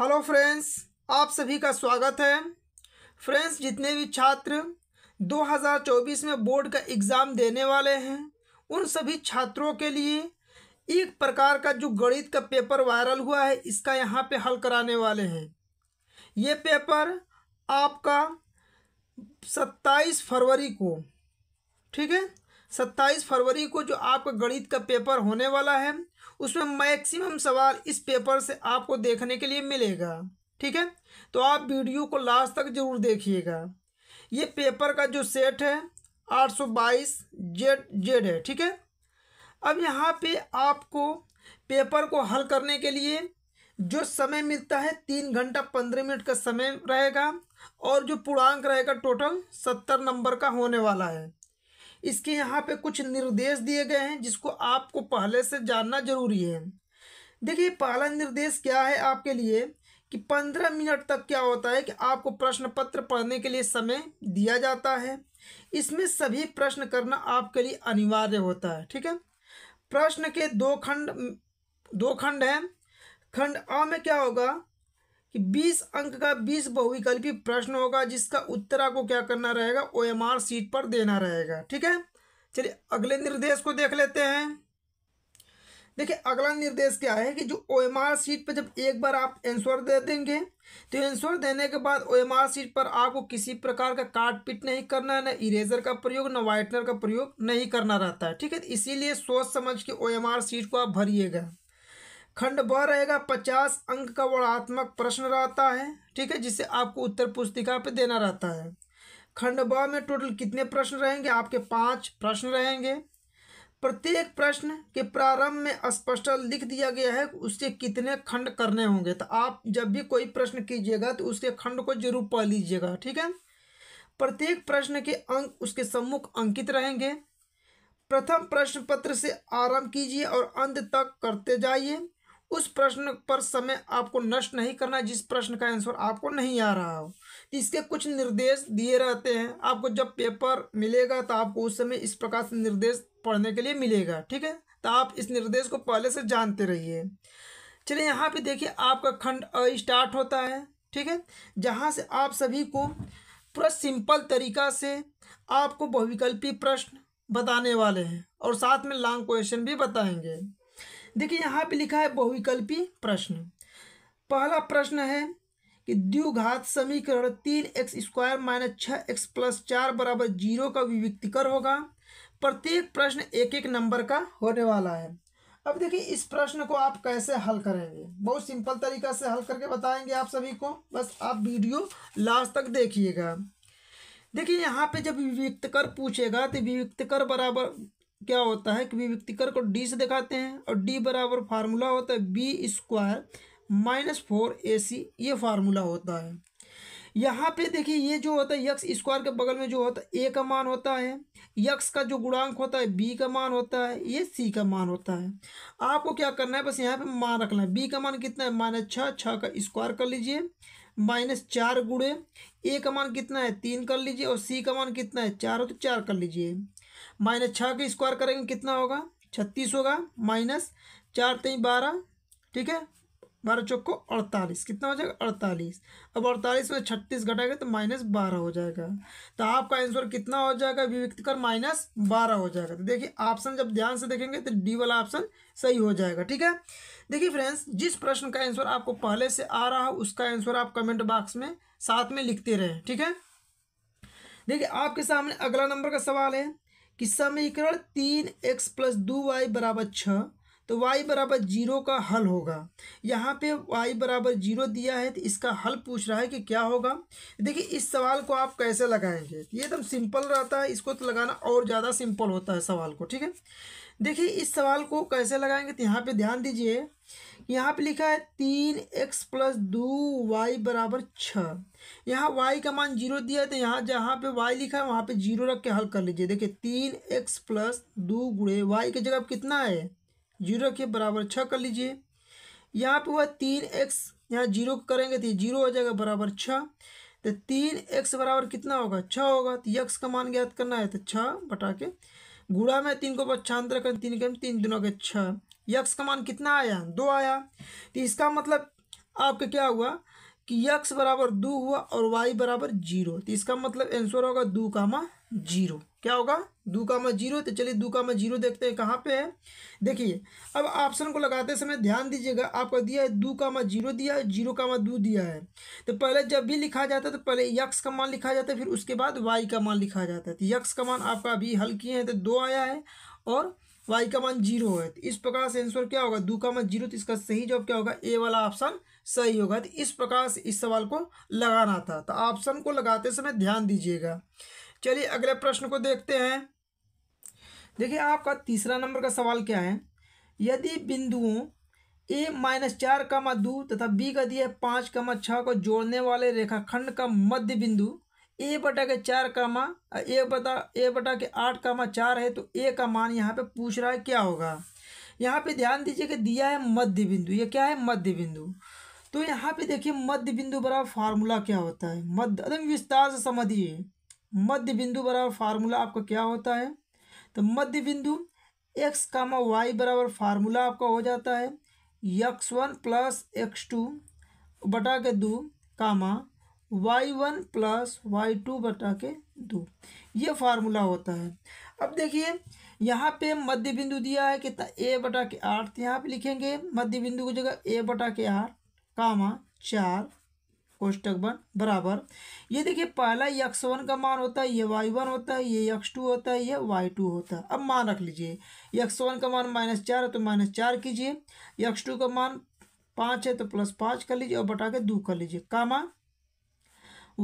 hello friends आप सभी का स्वागत है फ्रेंड्स जितने भी छात्र 2024 में बोर्ड का एग्ज़ाम देने वाले हैं उन सभी छात्रों के लिए एक प्रकार का जो गणित का पेपर वायरल हुआ है इसका यहाँ पे हल कराने वाले हैं ये पेपर आपका 27 फरवरी को ठीक है 27 फरवरी को जो आपका गणित का पेपर होने वाला है उसमें मैक्सिमम सवाल इस पेपर से आपको देखने के लिए मिलेगा ठीक है तो आप वीडियो को लास्ट तक जरूर देखिएगा ये पेपर का जो सेट है आठ सौ बाईस जेड जेड है ठीक है अब यहाँ पे आपको पेपर को हल करने के लिए जो समय मिलता है तीन घंटा पंद्रह मिनट का समय रहेगा और जो पूर्णांक रहेगा टोटल सत्तर नंबर का होने वाला है इसके यहाँ पे कुछ निर्देश दिए गए हैं जिसको आपको पहले से जानना जरूरी है देखिए पहला निर्देश क्या है आपके लिए कि पंद्रह मिनट तक क्या होता है कि आपको प्रश्न पत्र पढ़ने के लिए समय दिया जाता है इसमें सभी प्रश्न करना आपके लिए अनिवार्य होता है ठीक है प्रश्न के दो खंड दो खंड हैं खंड अ में क्या होगा कि 20 अंक का 20 बहुविकल्पी प्रश्न होगा जिसका उत्तर आपको क्या करना रहेगा आर सीट पर देना रहेगा ठीक है चलिए अगले निर्देश को देख लेते हैं देखिए अगला निर्देश क्या है कि जो ओ एम आर सीट पर जब एक बार आप आंसर दे देंगे तो आंसर देने के बाद ओ एम आर सीट पर आपको किसी प्रकार का काट पीट नहीं करना है ना इरेजर का प्रयोग ना वाइटनर का प्रयोग नहीं करना रहता है ठीक है इसीलिए सोच समझ के ओ एम आर सीट को आप भरिएगा खंड ब रहेगा पचास अंक का वर्णात्मक प्रश्न रहता है ठीक है जिसे आपको उत्तर पुस्तिका पे देना रहता है खंड ब में टोटल कितने प्रश्न रहेंगे आपके पाँच प्रश्न रहेंगे प्रत्येक प्रश्न के प्रारंभ में स्पष्ट लिख दिया गया है उसके कितने खंड करने होंगे तो आप जब भी कोई प्रश्न कीजिएगा तो उसके खंड को जरूर पढ़ लीजिएगा ठीक है प्रत्येक प्रश्न के अंक उसके सम्मुख अंकित रहेंगे प्रथम प्रश्न पत्र से आरंभ कीजिए और अंत तक करते जाइए उस प्रश्न पर समय आपको नष्ट नहीं करना जिस प्रश्न का आंसर आपको नहीं आ रहा हो इसके कुछ निर्देश दिए रहते हैं आपको जब पेपर मिलेगा तो आपको उस समय इस प्रकार से निर्देश पढ़ने के लिए मिलेगा ठीक है तो आप इस निर्देश को पहले से जानते रहिए चलिए यहाँ पे देखिए आपका खंड अ स्टार्ट होता है ठीक है जहाँ से आप सभी को पूरा सिंपल तरीका से आपको बहुविकल्पी प्रश्न बताने वाले हैं और साथ में लॉन्ग क्वेश्चन भी बताएंगे देखिए यहाँ पे लिखा है बहुविकल्पी प्रश्न पहला प्रश्न है कि द्विघात समीकरण तीन एक्स स्क्वायर माइनस छः एक्स प्लस चार बराबर जीरो का विविक्तिकर होगा प्रत्येक प्रश्न एक एक नंबर का होने वाला है अब देखिए इस प्रश्न को आप कैसे हल करेंगे बहुत सिंपल तरीका से हल करके बताएंगे आप सभी को बस आप वीडियो लास्ट तक देखिएगा देखिए यहाँ पे जब विविक्तकर पूछेगा तो विविक्तकर बराबर क्या होता है कि कर को डी से दिखाते हैं और डी बराबर फार्मूला होता है b square minus four a c ये फार्मूला होता है यहाँ पे देखिए ये जो होता है यक्स स्क्वायर के बगल में जो होता है ए का मान होता है यक्स का जो गुणांक होता है बी का मान होता है ये सी का मान होता है आपको क्या करना है बस यहाँ पे मान रखना है बी का मान कितना है माइनस छः छः का स्क्वायर कर लीजिए माइनस चार गुड़े ए का मान कितना है तीन कर लीजिए और सी का मान कितना है चार हो तो चार कर लीजिए माइनस छः का स्क्वायर करेंगे कितना होगा छत्तीस होगा माइनस चार तेईस बारह ठीक है बारह चौको अड़तालीस कितना हो जाएगा अड़तालीस अब अड़तालीस में छत्तीस घटाएगा तो माइनस बारह हो जाएगा तो आपका आंसर कितना हो जाएगा विविक्त कर माइनस बारह हो जाएगा तो देखिए ऑप्शन जब ध्यान से देखेंगे तो डी वाला ऑप्शन सही हो जाएगा ठीक है देखिए फ्रेंड्स जिस प्रश्न का आंसर आपको पहले से आ रहा हो उसका आंसर आप कमेंट बॉक्स में साथ में लिखते रहें ठीक है देखिए आपके सामने अगला नंबर का सवाल है कि समीकरण तीन एक्स प्लस दो वाई बराबर छः तो y बराबर जीरो का हल होगा यहाँ पे y बराबर जीरो दिया है तो इसका हल पूछ रहा है कि क्या होगा देखिए इस सवाल को आप कैसे लगाएंगे ये एकदम सिंपल रहता है इसको तो लगाना और ज़्यादा सिंपल होता है सवाल को ठीक है देखिए इस सवाल को कैसे लगाएंगे तो यहाँ पे ध्यान दीजिए यहाँ पे लिखा है तीन एक्स प्लस दो वाई बराबर छः यहाँ वाई का मान जीरो दिया है तो यहाँ जहाँ पे वाई लिखा है वहाँ पे जीरो रख के हल कर लीजिए देखिए तीन एक्स प्लस दो गुड़े वाई की जगह कितना है जीरो रखिए बराबर छः कर लीजिए यहाँ पे हुआ तीन एक्स यहाँ जीरो करेंगे तो जीरो हो जाएगा बराबर छः तो तीन एक्स बराबर कितना होगा छ होगा तो यक्स का मान ज्ञात करना है तो छः बटा के गुड़ा में तीन को पक्षांतर कर तीन के तीन दिनों के छः यक्स का मान कितना आया दो आया तो इसका मतलब आपका क्या हुआ कि यक्स बराबर दो हुआ और वाई बराबर जीरो तो इसका मतलब आंसर होगा दो कामा जीरो क्या होगा दो कामा जीरो तो चलिए दो कामा जीरो देखते हैं कहाँ पे है देखिए अब ऑप्शन को लगाते समय ध्यान दीजिएगा आपका दिया है दो कामा जीरो दिया है जीरो कामा दो दिया है तो पहले जब भी लिखा जाता है तो पहले यक्स का मान लिखा जाता है फिर उसके बाद वाई का मान लिखा जाता है तो यक्स का मान आपका अभी हल किए हैं तो दो आया है और वाई का मान जीरो है तो इस प्रकार से आंसर क्या होगा दो का मान जीरो तो इसका सही जवाब क्या होगा ए वाला ऑप्शन सही होगा तो इस प्रकार से इस सवाल को लगाना था तो ऑप्शन को लगाते समय ध्यान दीजिएगा चलिए अगले प्रश्न को देखते हैं देखिए आपका तीसरा नंबर का सवाल क्या है यदि बिंदुओं ए माइनस चार का मा दो तथा बी का दिया है पाँच मा छः को जोड़ने वाले रेखाखंड का मध्य बिंदु ए बटा के चार कामा ए बटा ए बटा के आठ कामा चार है तो ए का मान यहाँ पे पूछ रहा है क्या होगा यहाँ पे ध्यान दीजिए कि दिया है मध्य बिंदु ये क्या है मध्य बिंदु तो यहाँ पे देखिए मध्य बिंदु बराबर फार्मूला क्या होता है मध्य एकदम विस्तार से समझिए मध्य बिंदु बराबर फार्मूला आपका क्या होता है तो मध्य बिंदु एक्स कामा वाई बराबर फार्मूला आपका हो जाता है x one plus x two बटा के दो comma y one plus y two बटा के दो ये फार्मूला होता है अब देखिए यहाँ पे मध्य बिंदु दिया है कितना ए बटा के आठ तो यहाँ पे लिखेंगे मध्य बिंदु की जगह ए बटा के आठ कामा चार कोष्टक वन बराबर ये देखिए पहला यक्स वन का मान होता है ये वाई वन होता है ये यक्स टू होता है ये वाई टू होता है अब मान रख लीजिए यक्स वन का मान माइनस चार है तो माइनस चार कीजिए यक्स टू का मान पाँच है तो प्लस पाँच कर लीजिए और बटा के दो कर लीजिए कामा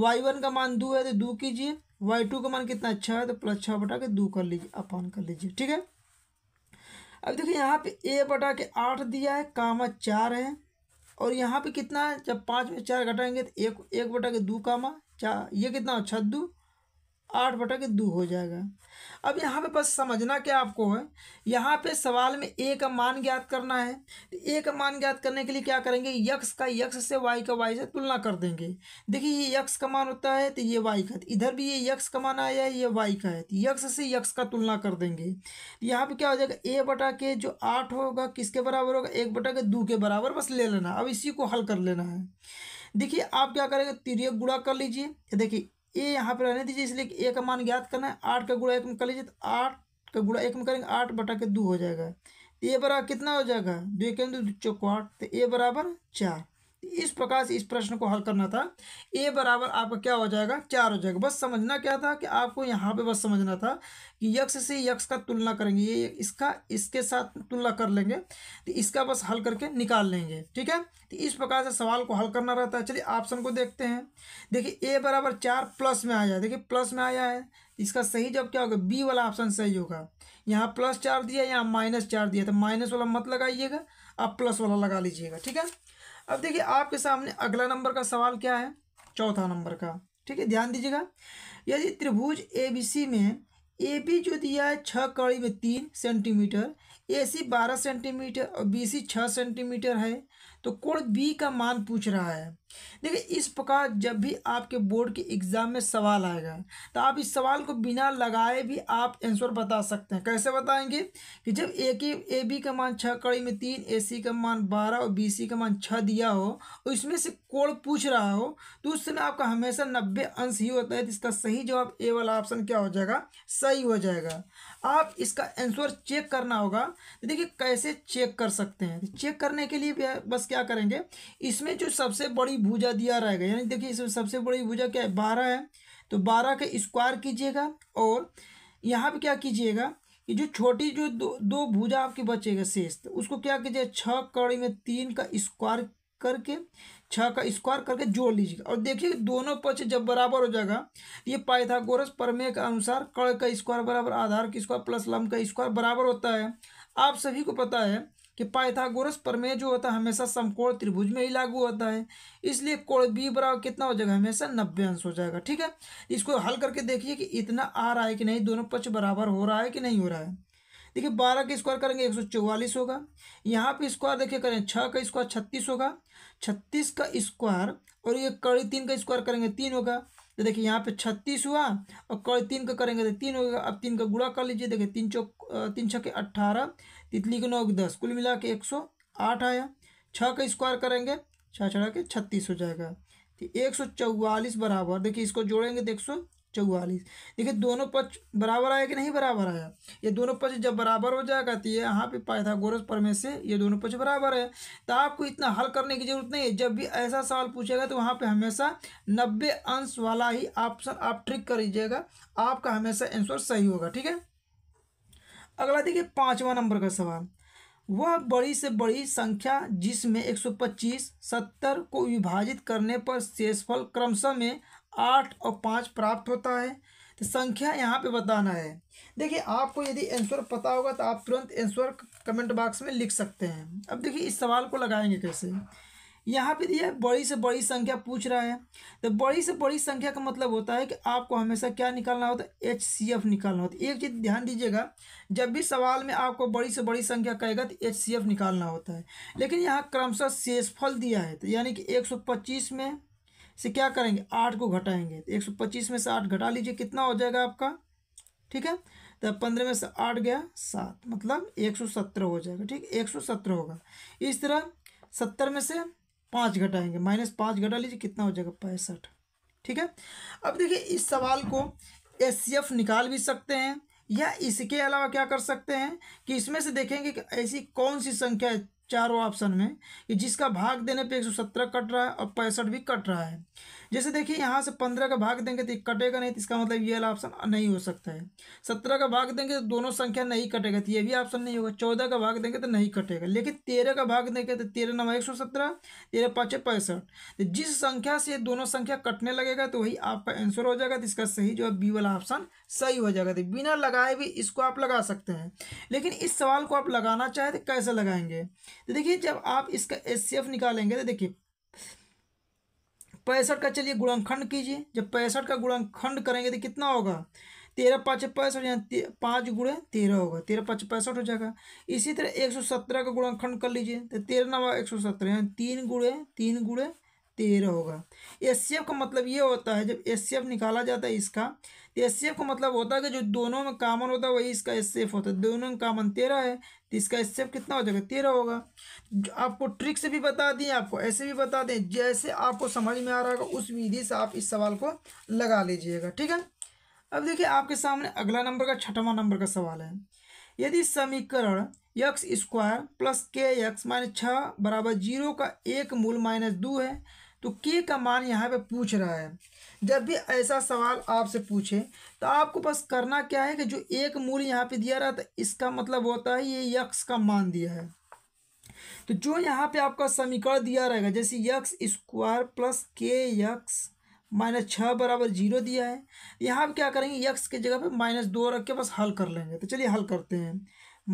वाई वन का मान दो है तो दो कीजिए वाई टू का मान कितना अच्छा है तो प्लस छः बटा के दो कर लीजिए अपान कर लीजिए ठीक है अब देखिए यहाँ पे ए बटा के आठ दिया है कामा चार है और यहाँ पे कितना है जब पाँच में चार घटाएंगे तो एक एक बटा के दो कामा चार ये कितना हो छद्दू आठ बटा के दो हो जाएगा अब यहाँ पे बस समझना क्या आपको है यहाँ पे सवाल में ए का मान ज्ञात करना है तो ए का मान ज्ञात करने के लिए क्या करेंगे यक्स का यक्स से वाई का वाई से तुलना कर देंगे देखिए ये यक्स का मान होता है तो ये वाई का तो इधर भी ये यक्स का मान आया है ये वाई का है तो यक्स से यक्स का तुलना कर देंगे तो यहाँ पर क्या हो जाएगा ए बटा के जो आठ होगा किसके बराबर होगा एक बटा के दो के बराबर बस ले लेना अब इसी को हल कर लेना है देखिए आप क्या करेंगे तिरक गुड़ा कर लीजिए देखिए ए यहाँ पर रहने दीजिए इसलिए ए का मान ज्ञात करना है आठ का गुड़ा एक में कर लीजिए तो आठ का गुड़ा एक में करेंगे आठ बटा के दो हो जाएगा ए बराबर कितना हो जाएगा दो एक दो चौको आठ तो ए बराबर चार इस प्रकार से इस प्रश्न को हल करना था ए बराबर आपका क्या हो जाएगा चार हो जाएगा बस समझना क्या था कि आपको यहाँ पे बस समझना था कि यक्ष से यक्ष का तुलना करेंगे ये इसका इसके साथ तुलना कर लेंगे तो इसका बस हल करके निकाल लेंगे ठीक है तो इस प्रकार से सवाल को हल करना रहता है चलिए ऑप्शन को देखते हैं देखिए ए बराबर चार प्लस में आया है देखिए प्लस में आया है इसका सही जब क्या होगा बी वाला ऑप्शन सही होगा यहाँ प्लस चार दिया यहाँ माइनस चार दिया तो माइनस वाला मत लगाइएगा आप प्लस वाला लगा लीजिएगा ठीक है अब देखिए आपके सामने अगला नंबर का सवाल क्या है चौथा नंबर का ठीक है ध्यान दीजिएगा यदि त्रिभुज ए में ए बी जो दिया है छः कड़ी में तीन सेंटीमीटर ए सी बारह सेंटीमीटर और बी सी छः सेंटीमीटर है तो कोण बी का मान पूछ रहा है देखिए इस प्रकार जब भी आपके बोर्ड के एग्ज़ाम में सवाल आएगा तो आप इस सवाल को बिना लगाए भी आप आंसर बता सकते हैं कैसे बताएंगे कि जब ए के ए बी का मान छः कड़ी में तीन ए सी का मान बारह और बी सी का मान छः दिया हो और इसमें से कोण पूछ रहा हो तो उस समय आपका हमेशा नब्बे अंश ही होता है तो इसका सही जवाब ए वाला ऑप्शन क्या हो जाएगा सही हो जाएगा आप इसका आंसर चेक करना होगा तो देखिए कैसे चेक कर सकते हैं चेक तो करने के लिए बस क्या करेंगे इसमें जो सबसे बड़ी भुजा दिया रहेगा यानी देखिए इसमें सबसे बड़ी भुजा क्या है बारह है तो बारह का स्क्वायर कीजिएगा और यहाँ पे क्या कीजिएगा कि जो छोटी जो दो दो भुजा आपकी बचेगा शेष तो उसको क्या कीजिए छः कड़ी में तीन का स्क्वायर करके छः का स्क्वायर करके जोड़ लीजिएगा और देखिए दोनों पक्ष जब बराबर हो जाएगा ये पाइथागोरस प्रमेय के अनुसार कड़ का स्क्वायर बराबर आधार का स्क्वायर प्लस लम का स्क्वायर बराबर होता है आप सभी को पता है कि पाइथागोरस प्रमेय जो होता है हमेशा समकोण त्रिभुज में ही लागू होता है इसलिए कोण बी बराबर कितना हो जाएगा हमेशा नब्बे अंश हो जाएगा ठीक है इसको हल करके देखिए कि इतना आ रहा है कि नहीं दोनों पक्ष बराबर हो रहा है कि नहीं हो रहा है देखिए बारह का स्क्वायर करेंगे एक सौ चौवालीस होगा यहाँ पे स्क्वायर देखिए करें छः का स्क्वायर छत्तीस होगा छत्तीस का स्क्वायर और ये कड़ी तीन का स्क्वायर करेंगे तीन होगा तो देखिए यहाँ पे छत्तीस हुआ और कड़ी तीन का करेंगे तो तीन होगा अब तीन का गुड़ा कर लीजिए देखिए तीन चौक तीन छः के अट्ठारह तितली के नौ दस कुल मिला के एक सौ आठ आया छः का स्क्वायर करेंगे छः चढ़ा के छत्तीस हो जाएगा तो एक सौ चौवालीस बराबर देखिए इसको जोड़ेंगे तो एक सौ चौवालीस देखिए दोनों पक्ष बराबर आया कि नहीं बराबर आया ये दोनों पक्ष जब बराबर हो जाएगा तो ये यहाँ पे पाइथागोरस प्रमेय से ये दोनों पक्ष बराबर है तो आपको इतना हल करने की जरूरत नहीं है जब भी ऐसा सवाल पूछेगा तो वहाँ पे हमेशा नब्बे अंश वाला ही ऑप्शन आप, आप ट्रिक कर लीजिएगा आपका हमेशा आंसर सही होगा ठीक है अगला देखिए पाँचवा नंबर का सवाल वह बड़ी से बड़ी संख्या जिसमें एक सौ पच्चीस सत्तर को विभाजित करने पर शेषफल क्रमशः में आठ और पाँच प्राप्त होता है तो संख्या यहाँ पे बताना है देखिए आपको यदि आंसर पता होगा तो आप तुरंत आंसर कमेंट बॉक्स में लिख सकते हैं अब देखिए इस सवाल को लगाएंगे कैसे यहाँ पे दिया है बड़ी से बड़ी संख्या पूछ रहा है तो बड़ी से बड़ी संख्या का मतलब होता है कि आपको हमेशा क्या निकालना होता है एच सी एफ निकालना होता है एक चीज़ ध्यान दीजिएगा जब भी सवाल में आपको बड़ी से बड़ी संख्या कहेगा तो एच सी एफ निकालना होता है लेकिन यहाँ क्रमशः शेषफल दिया है तो यानी कि एक सौ पच्चीस में से क्या करेंगे आठ को घटाएंगे तो एक सौ पच्चीस में से आठ घटा लीजिए कितना हो जाएगा आपका ठीक है तो पंद्रह में से आठ गया सात मतलब एक सौ हो जाएगा ठीक एक सौ सत्रह होगा इस तरह सत्तर में से पाँच घटाएंगे माइनस पाँच घटा लीजिए कितना हो जाएगा पैंसठ ठीक है अब देखिए इस सवाल को एस निकाल भी सकते हैं या इसके अलावा क्या कर सकते हैं कि इसमें से देखेंगे कि ऐसी कौन सी संख्या है चारों ऑप्शन में कि जिसका भाग देने पे एक सौ सत्रह कट रहा है और पैंसठ भी कट रहा है जैसे देखिए यहाँ से पंद्रह का भाग देंगे तो कटेगा नहीं तो इसका मतलब ये वाला ऑप्शन नहीं हो सकता है सत्रह का भाग देंगे तो दोनों संख्या नहीं कटेगा तो ये भी ऑप्शन नहीं होगा चौदह का भाग देंगे तो नहीं कटेगा लेकिन तेरह का भाग देंगे तो तेरह नवा एक सौ सत्रह तेरह पाँच पैंसठ तो जिस संख्या से दोनों संख्या कटने लगेगा तो वही आपका आंसर हो जाएगा तो इसका सही जो है बी वाला ऑप्शन सही हो जाएगा तो बिना लगाए भी इसको आप लगा सकते हैं लेकिन इस सवाल को आप लगाना चाहे तो कैसे लगाएंगे तो देखिए जब आप इसका एस निकालेंगे तो देखिए पैंसठ का चलिए गुणनखंड कीजिए जब पैंसठ का गुणनखंड करेंगे तो कितना होगा तेरह पाँच पैंसठ यानी पाँच गुड़े तेरह होगा तेरह पाँच पैंसठ हो जाएगा इसी तरह एक सौ सत्रह का गुणनखंड कर लीजिए तो तेरह नवा एक सौ सत्रह यानी तीन गुड़े तीन गुड़े तेरह होगा एस का मतलब ये होता है जब एस निकाला जाता है इसका एस का मतलब होता है कि जो दोनों में कामन होता है वही इसका एस होता है दोनों में कामन तेरह है तो इसका एस एफ कितना हो जाएगा तेरह होगा आपको ट्रिक से भी बता दें आपको ऐसे भी बता दें जैसे आपको समझ में आ रहा होगा उस विधि से आप इस सवाल को लगा लीजिएगा ठीक है अब देखिए आपके सामने अगला नंबर का छठवां नंबर का सवाल है यदि समीकरण x square plus k x minus छः बराबर जीरो का एक मूल माइनस दो है तो के का मान यहाँ पे पूछ रहा है जब भी ऐसा सवाल आपसे पूछे तो आपको बस करना क्या है कि जो एक मूल यहाँ पे दिया रहा था इसका मतलब होता है ये यक्स का मान दिया है तो जो यहाँ पे आपका समीकरण दिया रहेगा जैसे x square plus k x minus छः बराबर जीरो दिया है यहाँ पर क्या करेंगे यक्स की जगह पे माइनस दो रख के बस हल कर लेंगे तो चलिए हल करते हैं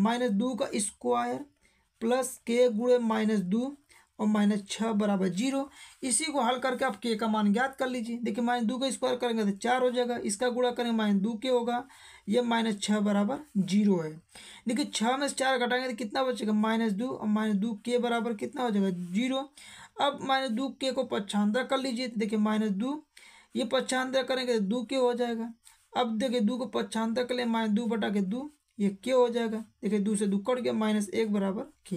माइनस दो का स्क्वायर प्लस के गुड़े माइनस दो और माइनस छः बराबर जीरो इसी को हल करके आप के का मान ज्ञात कर लीजिए देखिए माइनस दो का स्क्वायर करेंगे तो चार हो जाएगा इसका गुणा करेंगे माइनस दो के होगा ये माइनस छः बराबर जीरो है देखिए छः में से चार घटाएंगे तो कितना बचेगा माइनस दो और माइनस दो के बराबर कितना हो जाएगा जीरो अब माइनस दो के को पच्छांतर कर लीजिए तो देखिए माइनस दो ये पच्छांतर करेंगे तो दो के हो जाएगा अब देखिए दो को पच्छांतर कर ले माइनस दो बटा के दो ये के हो जाएगा देखिए दूसरे कट के माइनस एक बराबर के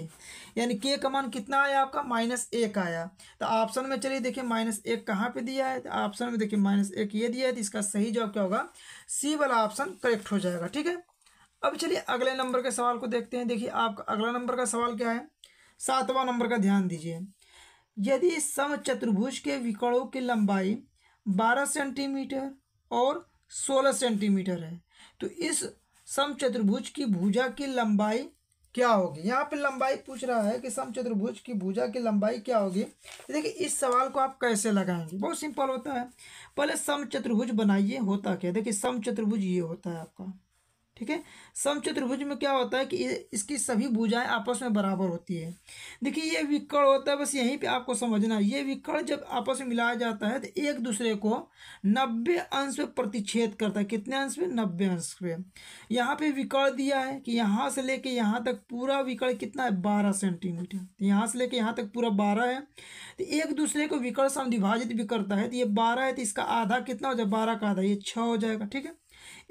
यानी के का मान कितना आया आपका माइनस एक आया तो ऑप्शन में चलिए देखिए माइनस एक कहाँ पे दिया है तो ऑप्शन में देखिए माइनस एक ये दिया है तो इसका सही जवाब क्या होगा सी वाला ऑप्शन करेक्ट हो जाएगा ठीक है अब चलिए अगले नंबर के सवाल को देखते हैं देखिए आपका अगला नंबर का सवाल क्या है सातवां नंबर का ध्यान दीजिए यदि सम चतुर्भुज के विकड़ों की लंबाई बारह सेंटीमीटर और सोलह सेंटीमीटर है तो इस समचतुर्भुज की भुजा की लंबाई क्या होगी यहाँ पे लंबाई पूछ रहा है कि समचतुर्भुज की भुजा की लंबाई क्या होगी देखिए इस सवाल को आप कैसे लगाएंगे बहुत सिंपल होता है पहले समचतुर्भुज बनाइए होता क्या देखिए समचतुर्भुज ये होता है आपका ठीक है समचतुर्भुज में क्या होता है कि इसकी सभी भुजाएं आपस में बराबर होती है देखिए ये विकर्ण होता है बस यहीं पे आपको समझना है ये विकर्ण जब आपस में मिलाया जाता है तो एक दूसरे को नब्बे अंश पे प्रतिच्छेद करता है कितने अंश पे नब्बे अंश पे यहाँ पे विकर्ण दिया है कि यहाँ से लेके यहाँ तक पूरा विकर्ण कितना है बारह सेंटीमीटर तो यहाँ से लेके यहाँ तक पूरा बारह है तो एक दूसरे को विकर्ण समविभाजित भी करता है तो ये बारह है तो इसका आधा कितना हो जाए बारह का आधा ये छः हो जाएगा ठीक है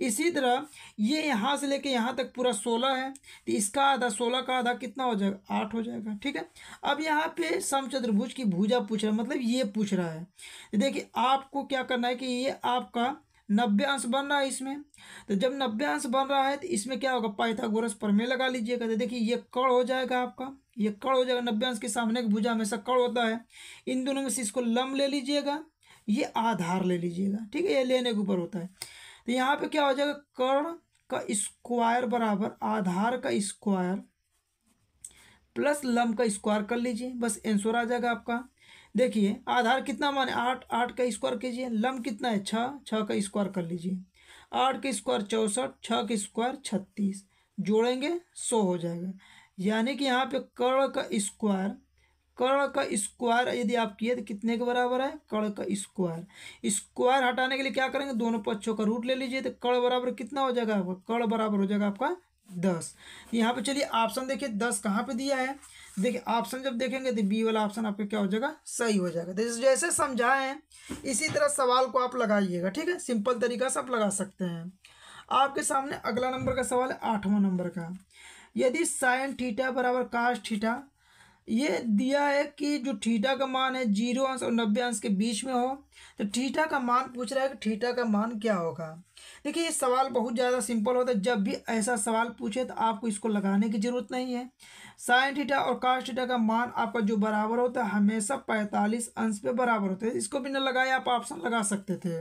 इसी तरह ये यहाँ से लेके यहाँ तक पूरा सोलह है तो इसका आधा सोलह का आधा कितना हो जाएगा आठ हो जाएगा ठीक है अब यहाँ पे समचतुर्भुज की भुजा पूछ रहा है मतलब ये पूछ रहा है तो देखिए आपको क्या करना है कि ये आपका नब्बे अंश बन रहा है इसमें तो जब नब्बे अंश बन रहा है तो इसमें क्या होगा पाइथागोरस में लगा लीजिएगा तो देखिए ये कड़ हो जाएगा आपका ये कड़ हो जाएगा नब्बे अंश के सामने की भुजा हमेशा कड़ होता है इन दोनों में से इसको लम ले लीजिएगा ये आधार ले लीजिएगा ठीक है ये लेने के ऊपर होता है तो यहाँ पे क्या हो जाएगा कर्ण का स्क्वायर बराबर आधार का स्क्वायर प्लस लम का स्क्वायर कर लीजिए बस आंसर आ जाएगा आपका देखिए आधार कितना माने आठ आठ का स्क्वायर कीजिए लम कितना है छः छः का स्क्वायर कर लीजिए आठ का स्क्वायर चौंसठ छः का स्क्वायर छत्तीस जोड़ेंगे सौ हो जाएगा यानी कि यहाँ पे कर्ण का स्क्वायर कर्ण का स्क्वायर यदि आप किए तो कितने के बराबर है कर्ण का स्क्वायर स्क्वायर हटाने के लिए क्या करेंगे दोनों पक्षों का रूट ले लीजिए तो कर्ण बराबर कितना हो जाएगा आपका कर्ण बराबर हो जाएगा आपका दस यहाँ पे चलिए ऑप्शन देखिए दस कहाँ पे दिया है देखिए ऑप्शन जब देखेंगे तो बी वाला ऑप्शन आपका क्या हो जाएगा सही हो जाएगा तो जैसे समझाए इसी तरह सवाल को आप लगाइएगा ठीक है सिंपल तरीका से आप लगा सकते हैं आपके सामने अगला नंबर का सवाल है आठवां नंबर का यदि साइन थीटा बराबर कास्ट थीटा ये दिया है कि जो ठीठा का मान है जीरो अंश और नब्बे अंश के बीच में हो तो ठीठा का मान पूछ रहा है कि ठीठा का मान क्या होगा देखिए ये सवाल बहुत ज़्यादा सिंपल होता है जब भी ऐसा सवाल पूछे तो आपको इसको लगाने की ज़रूरत नहीं है साइन ठीठा और कास्ट ठीठा का मान आपका जो बराबर होता है हमेशा पैंतालीस अंश पर बराबर होता है इसको भी ना लगाए आप ऑप्शन लगा सकते थे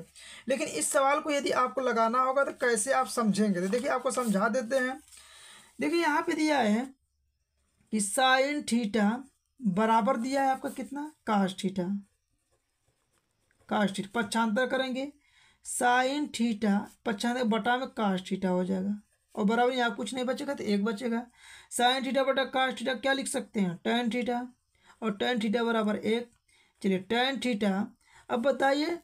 लेकिन इस सवाल को यदि आपको लगाना होगा तो कैसे आप समझेंगे तो देखिए आपको समझा देते हैं देखिए यहाँ पर दिया है कि साइन थीटा बराबर दिया है आपका कितना काश थीटा काश थीटा पक्षांतर करेंगे साइन थीटा पक्षांतर बटा में काश थीटा हो जाएगा और बराबर यहाँ कुछ नहीं बचेगा तो एक बचेगा साइन थीटा बटा काश थीटा क्या लिख सकते हैं टेन थीटा और टेन थीटा बराबर एक चलिए टेन थीटा अब बताइए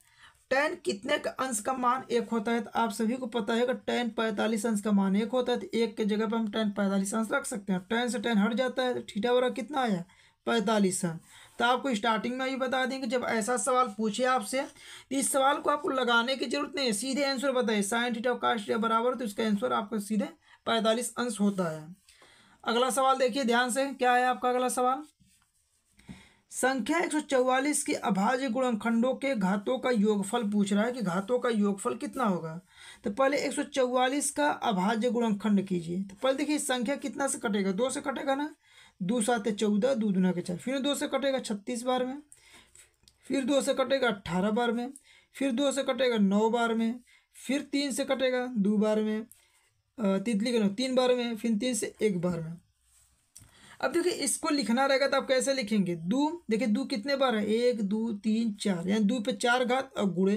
टेन कितने अंश का मान एक होता है तो आप सभी को पता है कि टेन पैंतालीस अंश का मान एक होता है तो एक के जगह पर हम टेन पैंतालीस अंश रख सकते हैं टेन से टेन हट जाता है तो ठीठा वर्ग कितना आया पैंतालीस अंश तो आपको स्टार्टिंग में ही बता दें कि जब ऐसा सवाल पूछे आपसे तो इस सवाल को आपको लगाने की जरूरत नहीं है सीधे आंसर बताइए साइन ठीठा कास्ट बराबर तो इसका आंसर आपका सीधे पैंतालीस अंश होता है अगला सवाल देखिए ध्यान से क्या है आपका अगला सवाल संख्या 144 के अभाज्य गुणनखंडों के घातों का योगफल पूछ रहा है कि घातों का योगफल कितना होगा तो पहले 144 का अभाज्य गुणनखंड कीजिए तो पहले देखिए संख्या कितना से कटेगा दो से कटेगा ना दो सात चौदह दो दुना के चार फिर दो से कटेगा छत्तीस बार में फिर दो से कटेगा अट्ठारह बार में फिर दो से कटेगा नौ बार में फिर तीन से कटेगा दो बार में तितली के नौ तीन बार में फिर तीन से एक बार में अब देखिए इसको लिखना रहेगा तो आप कैसे लिखेंगे दो देखिए दो कितने बार है एक दो तीन चार यानी दो पे चार घात और गुड़े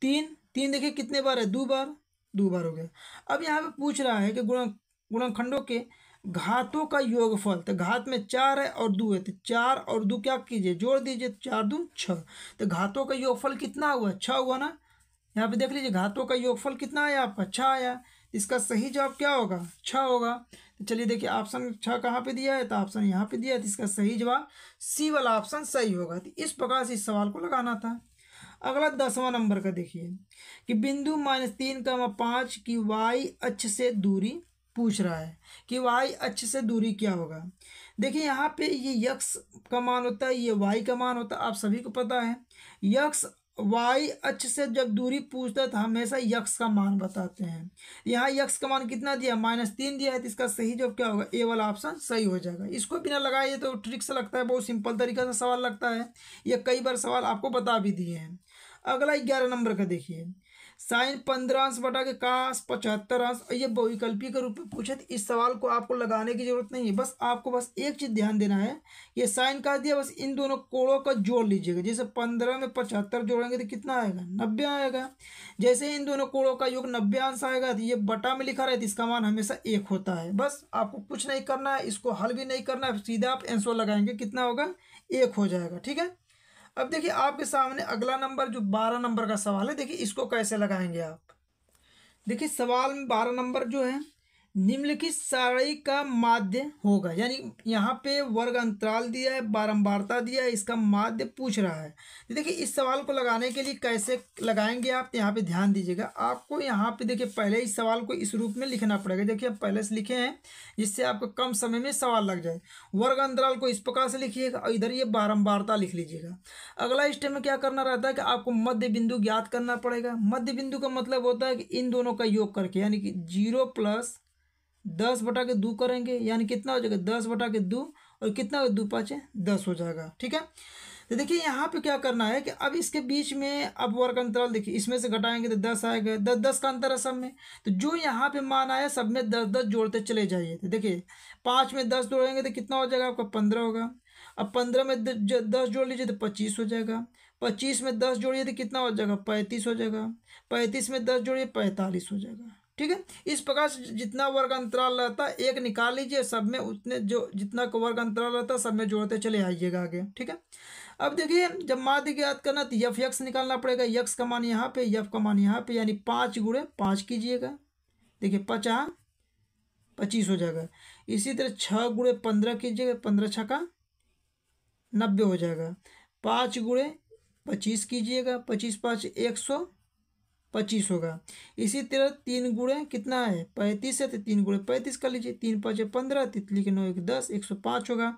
तीन तीन देखिए कितने बार है दो बार दो बार हो गया अब यहाँ पे पूछ रहा है कि गुण गुणनखंडों के घातों का योगफल तो घात में चार है और दो है तो चार और दो क्या कीजिए जोड़ दीजिए तो चार दो छः तो घातों का योगफल कितना हुआ छः हुआ ना यहाँ पे देख लीजिए घातों का योगफल कितना आया आपका छः आया इसका सही जवाब क्या होगा छ होगा तो चलिए देखिए ऑप्शन छ कहाँ पे दिया है तो ऑप्शन यहाँ पे दिया है तो इसका सही जवाब सी वाला ऑप्शन सही होगा तो इस प्रकार से इस सवाल को लगाना था अगला दसवां नंबर का देखिए कि बिंदु माइनस तीन कमा पाँच की वाई अच्छ से दूरी पूछ रहा है कि वाई अक्ष से दूरी क्या होगा देखिए यहाँ पे ये यक्स का मान होता है ये वाई का मान होता है आप सभी को पता है यक्स वाई अच्छ से जब दूरी पूछता था तो हमेशा यक्स का मान बताते हैं यहाँ यक्स का मान कितना दिया माइनस तीन दिया है तो इसका सही जवाब क्या होगा ए वाला ऑप्शन सही हो जाएगा इसको बिना लगाए तो ट्रिक से लगता है बहुत सिंपल तरीका से सवाल लगता है ये कई बार सवाल आपको बता भी दिए हैं अगला ग्यारह नंबर का देखिए साइन पंद्रह अंश बटा के का पचहत्तर अंश ये बहुविकल्पी के रूप में पूछे तो इस सवाल को आपको लगाने की जरूरत नहीं है बस आपको बस एक चीज़ ध्यान देना है ये साइन का दिया बस इन दोनों कोड़ों का जोड़ लीजिएगा जैसे पंद्रह में पचहत्तर जोड़ेंगे तो कितना आएगा नब्बे आएगा जैसे इन दोनों कोड़ों का योग नब्बे अंश आएगा तो ये बटा में लिखा रहे तो इसका मान हमेशा एक होता है बस आपको कुछ नहीं करना है इसको हल भी नहीं करना है सीधा आप एंसो लगाएंगे कितना होगा एक हो जाएगा ठीक है अब देखिए आपके सामने अगला नंबर जो बारह नंबर का सवाल है देखिए इसको कैसे लगाएंगे आप देखिए सवाल में बारह नंबर जो है निम्नलिखित सारणी का माध्य होगा यानी यहाँ पे वर्ग अंतराल दिया है बारंबारता दिया है इसका माध्य पूछ रहा है तो देखिए इस सवाल को लगाने के लिए कैसे लगाएंगे आप यहाँ पे ध्यान दीजिएगा आपको यहाँ पे देखिए पहले इस सवाल को इस रूप में लिखना पड़ेगा देखिए आप पहले से लिखे हैं जिससे आपको कम समय में सवाल लग जाए वर्ग अंतराल को इस प्रकार से लिखिएगा और इधर ये बारम्बारता लिख लीजिएगा अगला स्टेप में क्या करना रहता है कि आपको मध्य बिंदु ज्ञात करना पड़ेगा मध्य बिंदु का मतलब होता है कि इन दोनों का योग करके यानी कि जीरो प्लस दस बटा के दो करेंगे यानी कितना हो जाएगा दस बटा के दो और कितना दो है दस हो जाएगा ठीक है तो देखिए यहाँ पे क्या करना है कि अब इसके बीच में अब वर्ग अंतराल देखिए इसमें से घटाएंगे तो दस आएगा दस दस का अंतर है सब में तो जो यहाँ पे मान आया सब में दस दस जोड़ते चले जाइए तो देखिए पाँच में दस जोड़ेंगे तो कितना हो जाएगा आपका पंद्रह होगा अब पंद्रह में दस जोड़ लीजिए तो पच्चीस हो जाएगा पच्चीस में दस जोड़िए तो कितना हो जाएगा पैंतीस हो जाएगा पैंतीस में दस जोड़िए पैंतालीस हो जाएगा ठीक है इस प्रकार से जितना वर्ग अंतराल रहता है एक निकाल लीजिए सब में उतने जो जितना वर्ग अंतराल रहता है सब में जोड़ते चले आइएगा आगे ठीक है अब देखिए जब माध्य याद करना तो यफ यक्स निकालना पड़ेगा यक्स का मान यहाँ पे यफ का मान यहाँ पे यानी पाँच गुड़े पाँच कीजिएगा देखिए पचास पच्चीस हो जाएगा इसी तरह छः गुड़े पंद्रह कीजिएगा पंद्रह छः का नब्बे हो जाएगा पाँच गुड़े पच्चीस कीजिएगा पच्चीस पाँच एक सौ पच्चीस होगा इसी तरह तीन गुड़े कितना है पैंतीस है तो तीन गुड़े पैंतीस कर लीजिए तीन पाँच पंद्रह तितली तो के नौ एक दस एक सौ पाँच होगा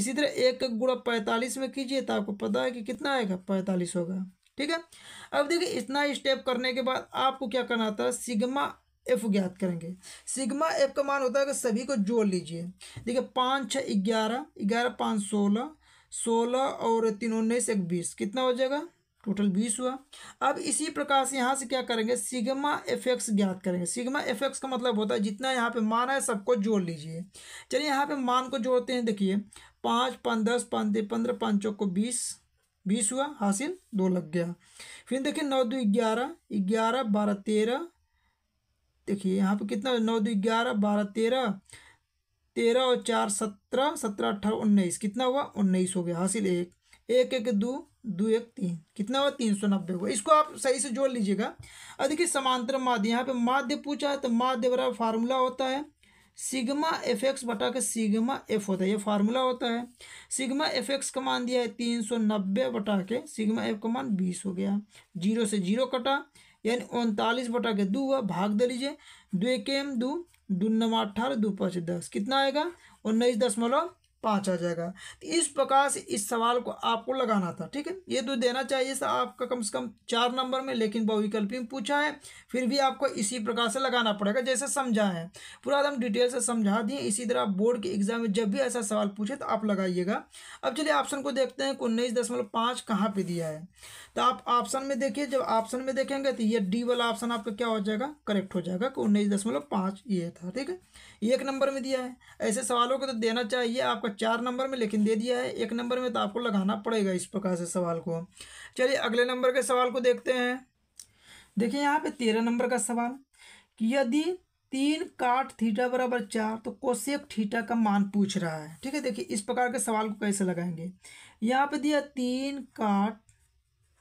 इसी तरह एक गुड़ा पैंतालीस में कीजिए तो आपको पता है कि कितना आएगा पैंतालीस होगा ठीक है अब देखिए इतना स्टेप करने के बाद आपको क्या करना आता है सिगमा एफ ज्ञात करेंगे सिगमा एफ का मान होता है कि सभी को जोड़ लीजिए देखिए पाँच छः ग्यारह ग्यारह पाँच सोलह सोलह और तीन उन्नीस एक बीस कितना हो जाएगा टोटल बीस हुआ अब इसी प्रकार से यहाँ से क्या करेंगे सिग्मा एफ एक्स ज्ञात करेंगे सिग्मा एफ एक्स का मतलब होता है जितना यहाँ पे मान है सबको जोड़ लीजिए चलिए यहाँ पे मान को जोड़ते हैं देखिए पाँच पाँच दस पाँच पंद्रह पाँच को बीस बीस हुआ हासिल दो लग गया फिर देखिए नौ दो ग्यारह ग्यारह बारह तेरह देखिए यहाँ पर कितना नौ दो ग्यारह बारह तेरह तेरह और चार सत्रह सत्रह अठारह उन्नीस कितना हुआ उन्नीस हो गया हासिल एक एक एक दो दो एक तीन कितना हुआ तीन सौ नब्बे हुआ इसको आप सही से जोड़ लीजिएगा अब देखिए समांतर माध्य यहाँ पे माध्य पूछा है तो माध्य बराबर फार्मूला होता है सिग्मा एफ एक्स बटा के सिग्मा एफ होता है ये फार्मूला होता है सिग्मा एफ एक्स का मान दिया है तीन सौ नब्बे बटा के सिग्मा एफ का मान बीस हो गया जीरो से जीरो कटा यानी उनतालीस बटा के दो हुआ भाग दे लीजिए दो एक एम दो दो नवा अठारह दो पाँच दस कितना आएगा उन्नीस दशमलव पाँच आ जाएगा तो इस प्रकार से इस सवाल को आपको लगाना था ठीक है ये तो देना चाहिए था आपका कम से कम चार नंबर में लेकिन बहुविकल्पी में पूछा है फिर भी आपको इसी प्रकार से लगाना पड़ेगा जैसे समझा है पूरा एकदम डिटेल से समझा दिए इसी तरह बोर्ड के एग्जाम में जब भी ऐसा सवाल पूछे तो आप लगाइएगा अब चलिए ऑप्शन को देखते हैं उन्नीस दशमलव पाँच कहाँ पर दिया है तो आप ऑप्शन में देखिए जब ऑप्शन में देखेंगे तो ये डी वाला ऑप्शन आपका क्या हो जाएगा करेक्ट हो जाएगा कि उन्नीस दशमलव पाँच ये था ठीक है एक नंबर में दिया है ऐसे सवालों को तो देना चाहिए आपका चार नंबर में लेकिन दे दिया है एक नंबर में तो आपको लगाना पड़ेगा इस प्रकार से सवाल को चलिए अगले नंबर के सवाल को देखते हैं देखिए यहाँ पे तेरह नंबर का सवाल कि यदि तीन काट थीटा बराबर चार तो कोशेक थीटा का मान पूछ रहा है ठीक है देखिए इस प्रकार के सवाल को कैसे लगाएंगे यहाँ पे दिया तीन काट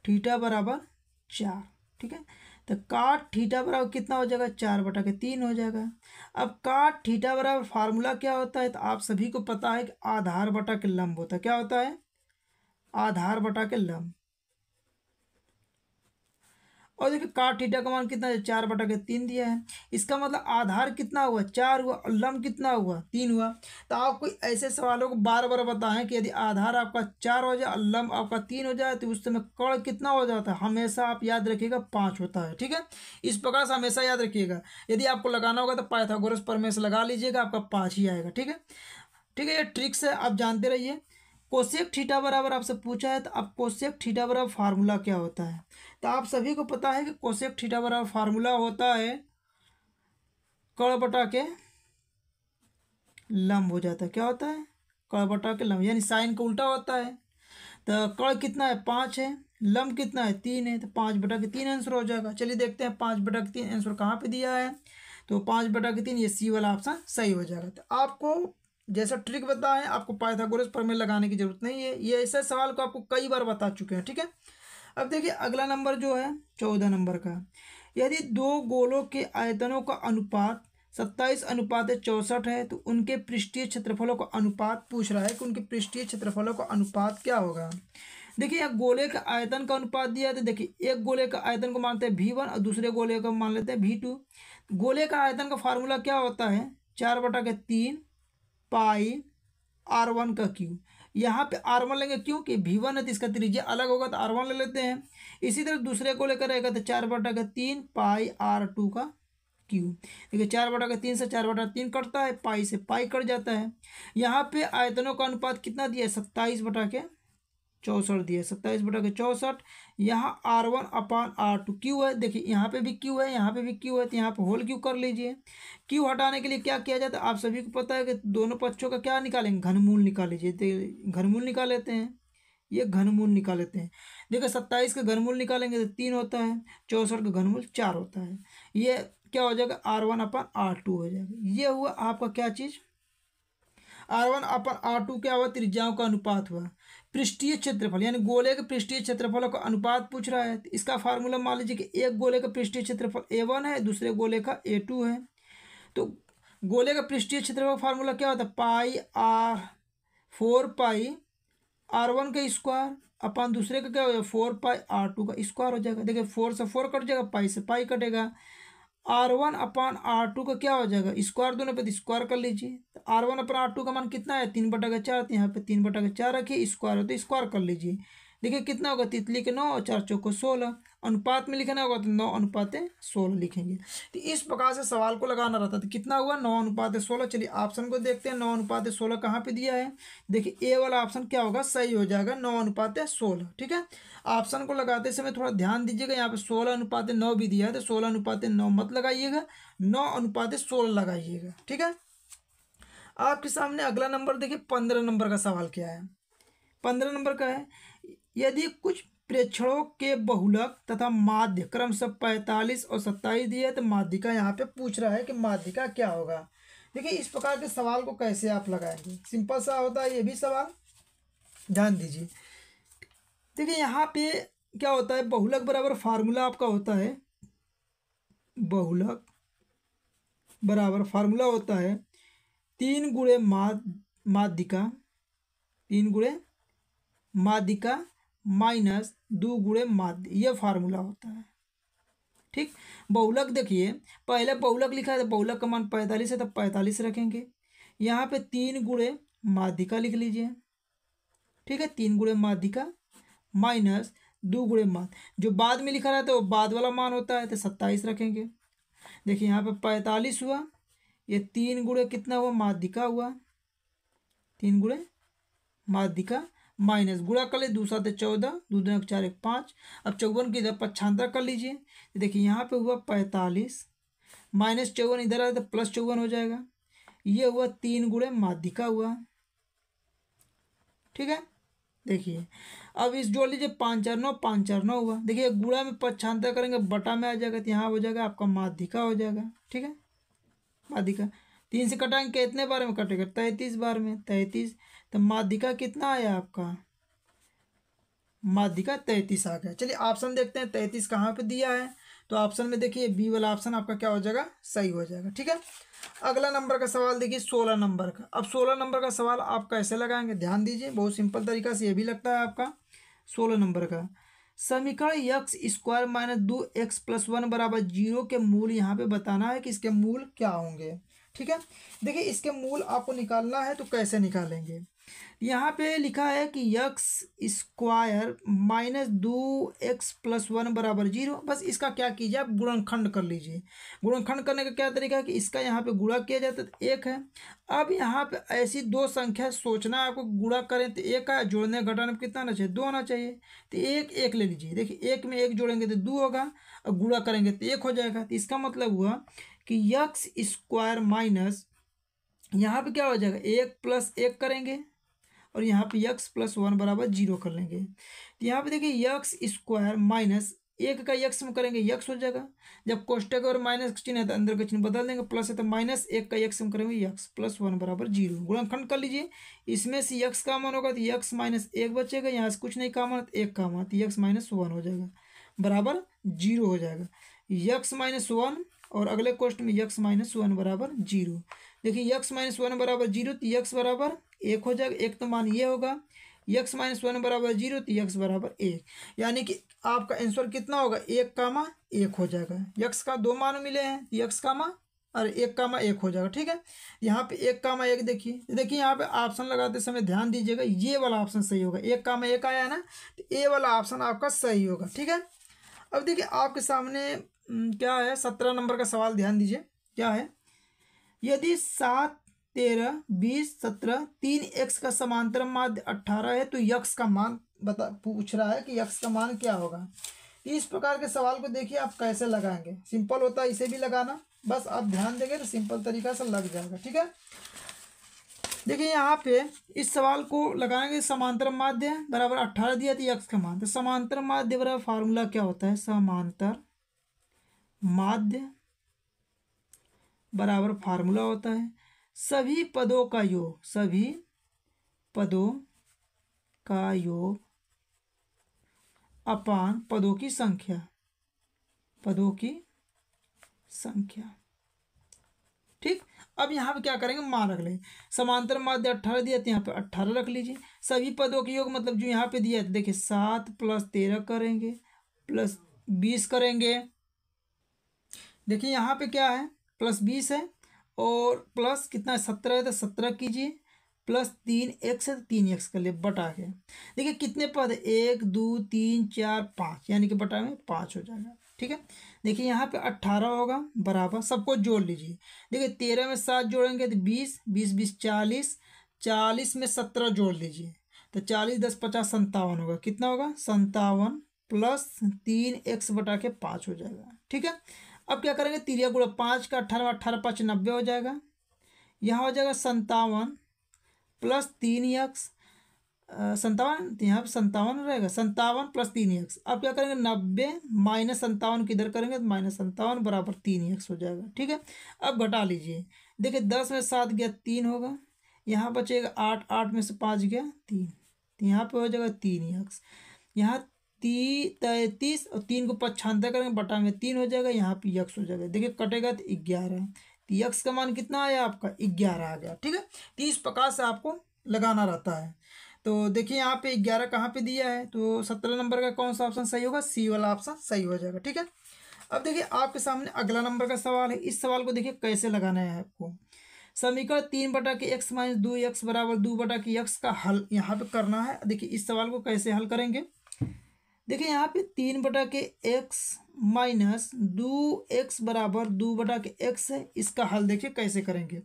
थीटा बराबर चार ठीक है तो काट ठीठा बराबर कितना हो जाएगा चार बटा के तीन हो जाएगा अब काट ठीठा बराबर फार्मूला क्या होता है तो आप सभी को पता है कि आधार बटा के लंब होता है क्या होता है आधार बटा के लंब और देखिए काट ठीटा का मान कितना है चार बटा के तीन दिया है इसका मतलब आधार कितना हुआ चार हुआ और लम कितना हुआ तीन हुआ तो आप कोई ऐसे सवालों को बार बार बताएं कि यदि आधार आपका चार हो जाए और लम आपका तीन हो जाए तो उस समय कड़ कितना हो जाता है हमेशा आप याद रखिएगा पाँच होता है ठीक है इस प्रकार से हमेशा याद रखिएगा यदि आपको लगाना होगा तो पर परमेश लगा लीजिएगा आपका पाँच ही आएगा ठीक है ठीक है ये ट्रिक्स है आप जानते रहिए कोशेक ठीटा बराबर आपसे पूछा है तो अब कोशेक ठीटा बराबर फार्मूला क्या होता है तो आप सभी को पता है कि कोशेक थीटा बराबर फार्मूला होता है कड़बटा के लम्ब हो जाता है क्या होता है कड़बटा के लम्ब यानी साइन का उल्टा होता है तो कड़ कितना है पाँच है लम्ब कितना है तीन है तो पाँच बटा के तीन आंसर हो जाएगा चलिए देखते हैं पाँच बटा के तीन आंसर कहाँ पे दिया है तो पाँच बटा के तीन ये सी वाला ऑप्शन सही हो जाएगा तो आपको जैसा ट्रिक बताएं आपको पाइथागोरस पर लगाने की जरूरत नहीं है ये ऐसे सवाल को आपको कई बार बता चुके हैं ठीक है अब देखिए अगला नंबर जो है चौदह नंबर का यदि दो गोलों के आयतनों का अनुपात सत्ताईस अनुपात चौसठ है तो उनके पृष्ठीय क्षेत्रफलों का अनुपात पूछ रहा है कि उनके पृष्ठीय क्षेत्रफलों का अनुपात क्या होगा देखिए यहाँ गोले का आयतन का अनुपात दिया है देखिए एक गोले का आयतन को मानते हैं भी वन और दूसरे गोले को मान लेते हैं भी टू गोले का आयतन का फार्मूला क्या होता है चार बटा के तीन पाई आर वन का क्यू यहाँ पे आर वन लेंगे क्योंकि भी वन है तो इसका त्रिज्या अलग होगा तो आर वन ले लेते हैं इसी तरह दूसरे को लेकर रहेगा तो चार बटा का तीन पाई आर टू का क्यू देखिए चार बटा का तीन से चार बटा तीन कटता है पाई से पाई कट जाता है यहाँ पे आयतनों का अनुपात कितना दिया है सत्ताईस बटा के चौसठ दिया सत्ताईस बटा के चौसठ यहाँ r one upon r two cube है देखिए यहाँ पे भी क्यू है यहाँ पे भी क्यू है तो यहाँ पे होल क्यू कर लीजिए क्यू हटाने के लिए क्या किया जाता है आप सभी को पता है कि दोनों पक्षों का क्या निकालेंगे घनमूल निकाल लीजिए तो घनमूल निकाल लेते हैं ये घनमूल निकाल लेते हैं देखिए सत्ताईस का घनमूल निकालेंगे तो तीन होता है चौसठ का घनमूल चार होता है ये क्या हो जाएगा r one upon r two हो जाएगा ये हुआ आपका क्या चीज़ r one upon r two क्या हुआ त्रिज्याओं का अनुपात हुआ पृष्ठीय क्षेत्रफल यानी गोले के पृष्ठीय क्षेत्रफल का अनुपात पूछ रहा है तो इसका फार्मूला मान लीजिए कि एक गोले का पृष्ठीय क्षेत्रफल ए वन है दूसरे गोले का ए टू है तो गोले का पृष्ठीय क्षेत्रफल फार्मूला क्या होता है pi r four pi r one का स्क्वायर अपन दूसरे का क्या हो जाएगा फोर पाई आर टू का स्क्वायर हो जाएगा देखिए फोर से फोर कट जाएगा पाई से पाई कटेगा r one upon r two का क्या हो जाएगा स्क्वायर दोनों पे स्क्वायर तो कर लीजिए तो r one upon r two का मान कितना है तीन बटा का चार तो यहाँ पे तीन बटा का चार रखिए स्क्वायर हो तो स्क्वायर कर लीजिए देखिए कितना होगा तितली के नौ और चार चौको सोलह अनुपात में लिखना होगा तो नौ अनुपात सोलह लिखेंगे तो इस प्रकार से सवाल को लगाना रहता था तो कितना हुआ नौ अनुपात सोलह चलिए ऑप्शन को देखते हैं नौ अनुपात सोलह कहाँ पर दिया है देखिए ए वाला ऑप्शन क्या होगा सही हो जाएगा नौ अनुपात सोलह ठीक है ऑप्शन को लगाते समय थोड़ा ध्यान दीजिएगा यहाँ पे सोलह अनुपात नौ भी दिया है तो सोलह अनुपात नौ मत लगाइएगा नौ अनुपात सोलह लगाइएगा ठीक है आपके सामने अगला नंबर देखिए पंद्रह नंबर का सवाल क्या है पंद्रह नंबर का है यदि कुछ प्रेक्षणों के बहुलक तथा माध्य क्रम सब पैंतालीस और सत्ताईस दिए तो माध्यिका यहाँ पे पूछ रहा है कि माध्यिका क्या होगा देखिए इस प्रकार के सवाल को कैसे आप लगाएंगे सिंपल सा होता है ये भी सवाल ध्यान दीजिए देखिए यहाँ पे क्या होता है बहुलक बराबर फार्मूला आपका होता है बहुलक बराबर फार्मूला होता है तीन गुणे माध्यिका तीन गुड़े माध्यिका माइनस दो गुड़े माध्य यह फार्मूला होता है ठीक बहुलक देखिए पहले बहुलक लिखा है तो बहुलक का मान पैंतालीस है तो पैंतालीस रखेंगे यहाँ पे तीन गुड़े माध्यिका लिख लीजिए ठीक है तीन गुड़े माध्यिका माइनस दो गुड़े माध जो बाद में लिखा रहता है वो बाद वाला मान होता है तो सत्ताईस रखेंगे देखिए यहाँ पे पैंतालीस हुआ ये तीन गुड़े कितना हुआ माध्यिका हुआ तीन गुड़े माध्यिका माइनस गुड़ा कर ले दो सात चौदह दो दिन चार एक पाँच अब चौवन की इधर पच्छांतर कर लीजिए देखिए यहाँ पे हुआ पैंतालीस माइनस चौवन इधर आया तो प्लस चौवन हो जाएगा ये हुआ तीन गुड़े माध्यिका हुआ ठीक है देखिए अब इस जोड़ लीजिए पाँच चार नौ पाँच चार नौ हुआ देखिए गुड़ा में पच्छांतर करेंगे बटा में आ जाएगा तो यहाँ हो जाएगा आपका माध्यिका हो जाएगा ठीक है माध्यिका तीन से कटाएंगे कितने बार में कटेगा तैंतीस बार में तैंतीस तो माध्यिका कितना आया आपका माध्यिका तैतीस आ गया चलिए ऑप्शन देखते हैं तैंतीस कहाँ पे दिया है तो ऑप्शन में देखिए बी वाला ऑप्शन आपका क्या हो जाएगा सही हो जाएगा ठीक है अगला नंबर का सवाल देखिए सोलह नंबर का अब सोलह नंबर का सवाल आप कैसे लगाएंगे ध्यान दीजिए बहुत सिंपल तरीका से ये भी लगता है आपका सोलह नंबर का समीकरण यक्स स्क्वायर माइनस दो एक्स प्लस वन बराबर जीरो के मूल यहाँ पे बताना है कि इसके मूल क्या होंगे ठीक है देखिए इसके मूल आपको निकालना है तो कैसे निकालेंगे यहाँ पे लिखा है कि यक्स स्क्वायर माइनस दो एक्स प्लस वन बराबर जीरो बस इसका क्या कीजिए आप गुणनखंड कर लीजिए गुणनखंड करने का क्या तरीका है कि इसका यहाँ पे गुणा किया जाता है तो एक है अब यहाँ पे ऐसी दो संख्या सोचना आपको गुणा करें तो एक का जोड़ने घटाने कितना आना चाहिए दो आना चाहिए तो एक एक ले लीजिए देखिए एक में एक जोड़ेंगे तो दो होगा और गुणा करेंगे तो एक हो जाएगा तो इसका मतलब हुआ कि यक्स स्क्वायर माइनस यहाँ पर क्या हो जाएगा एक प्लस एक करेंगे और यहाँ पे यक्स प्लस वन बराबर जीरो कर लेंगे तो यहाँ पे देखिए यक्स स्क्वायर माइनस एक का यक्स में करेंगे यक्स हो जाएगा जब कोष्टक और माइनस का चिन्ह है तो अंदर का चिन्ह बदल देंगे प्लस है तो माइनस एक का यक्स में करेंगे यक्स प्लस वन बराबर जीरो गुणनखंड कर लीजिए इसमें से यक्स कामन होगा तो यक्स माइनस एक बचेगा यहाँ से कुछ नहीं कामन तो एक कामन तो यक्स माइनस वन हो जाएगा बराबर जीरो हो जाएगा यक्स माइनस वन और अगले क्वेश्चन में यक्स माइनस वन बराबर जीरो देखिए यक्स माइनस वन बराबर जीरो तो यक्स बराबर एक हो जाएगा एक तो मान ये होगा यक्स माइनस वन बराबर जीरो तो यक्स बराबर एक यानी कि आपका आंसर कितना होगा एक कामा एक हो जाएगा यक्स का दो मान मिले हैं तो यक्स कामा और एक कामा एक हो जाएगा ठीक है यहाँ पे एक कामा एक देखिए देखिए यहाँ पे ऑप्शन लगाते समय ध्यान दीजिएगा ये वाला ऑप्शन सही होगा एक कामा एक आया है ना तो ए वाला ऑप्शन आपका सही होगा ठीक है अब देखिए आपके सामने क्या है सत्रह नंबर का सवाल ध्यान दीजिए क्या है यदि सात तेरह बीस सत्रह तीन एक्स का समांतर माध्य अट्ठारह है तो यक्ष का मान बता पूछ रहा है कि यक्ष का मान क्या होगा इस प्रकार के सवाल को देखिए आप कैसे लगाएंगे सिंपल होता है इसे भी लगाना बस आप ध्यान देंगे तो सिंपल तरीका से लग जाएगा ठीक है देखिए यहाँ पे इस सवाल को लगाएंगे समांतर माध्य बराबर अट्ठारह दिया था तो यक्ष का मान तो समांतर माध्य बराबर फार्मूला क्या होता है समांतर माध्य बराबर फार्मूला होता है सभी पदों का योग सभी पदों का योग अपान पदों की संख्या पदों की संख्या ठीक अब यहाँ पे क्या करेंगे मान रख लेंगे समांतर माध्य अट्ठारह दिया तो यहाँ पे अट्ठारह रख लीजिए सभी पदों के योग मतलब जो यहाँ पे दिया है तो देखिए सात प्लस तेरह करेंगे प्लस बीस करेंगे देखिए यहाँ पे क्या है प्लस बीस है और प्लस कितना है सत्रह है तो सत्रह कीजिए प्लस तीन एक्स है तो तीन एक्स कर लिए बटा के देखिए कितने पद एक दो तीन चार पाँच यानी कि बटा में पाँच हो जाएगा ठीक है देखिए यहाँ पे अट्ठारह होगा बराबर सबको जोड़ लीजिए देखिए तेरह में सात जोड़ेंगे तो बीस बीस बीस चालीस चालीस में सत्रह जोड़ लीजिए तो चालीस दस पचास संतावन होगा कितना होगा संतावन प्लस तीन एक्स बटा के पाँच हो जाएगा ठीक है अब क्या करेंगे तिरिया गुड़ा पाँच का अठारह अठारह पाँच नब्बे हो जाएगा यहाँ हो जाएगा संतावन प्लस तीन यक्स संतावन यहाँ पर संतावन रहेगा संतावन प्लस तीन यक्स अब क्या करेंगे नब्बे माइनस संतावन किधर करेंगे तो माइनस संतावन बराबर तीन यक्स हो जाएगा ठीक है अब घटा लीजिए देखिए दस में सात गया तीन होगा यहाँ बचेगा आठ आठ में से पाँच गया तीन यहाँ पर हो जाएगा तीन यक्स यहाँ ती तैतीस और तीन को पक्षांतर करेंगे बटा में तीन हो जाएगा यहाँ पे यक्स हो जाएगा देखिए कटेगा तो ग्यारह तो यक्स का मान कितना आया आपका ग्यारह आ गया ठीक है तो इस प्रकार से आपको लगाना रहता है तो देखिए यहाँ पे ग्यारह कहाँ पे दिया है तो सत्रह नंबर का कौन सा ऑप्शन सही होगा सी वाला ऑप्शन सही हो जाएगा ठीक है अब देखिए आपके सामने अगला नंबर का सवाल है इस सवाल को देखिए कैसे लगाना है आपको समीकरण तीन बटा के एक्स माइनस दो एक्स बराबर दो बटा के एक्स का हल यहाँ पे करना है देखिए इस सवाल को कैसे हल करेंगे देखिए यहाँ पे तीन बटा के एक्स माइनस दो एक्स बराबर दो बटा के एक्स है इसका हल देखिए कैसे करेंगे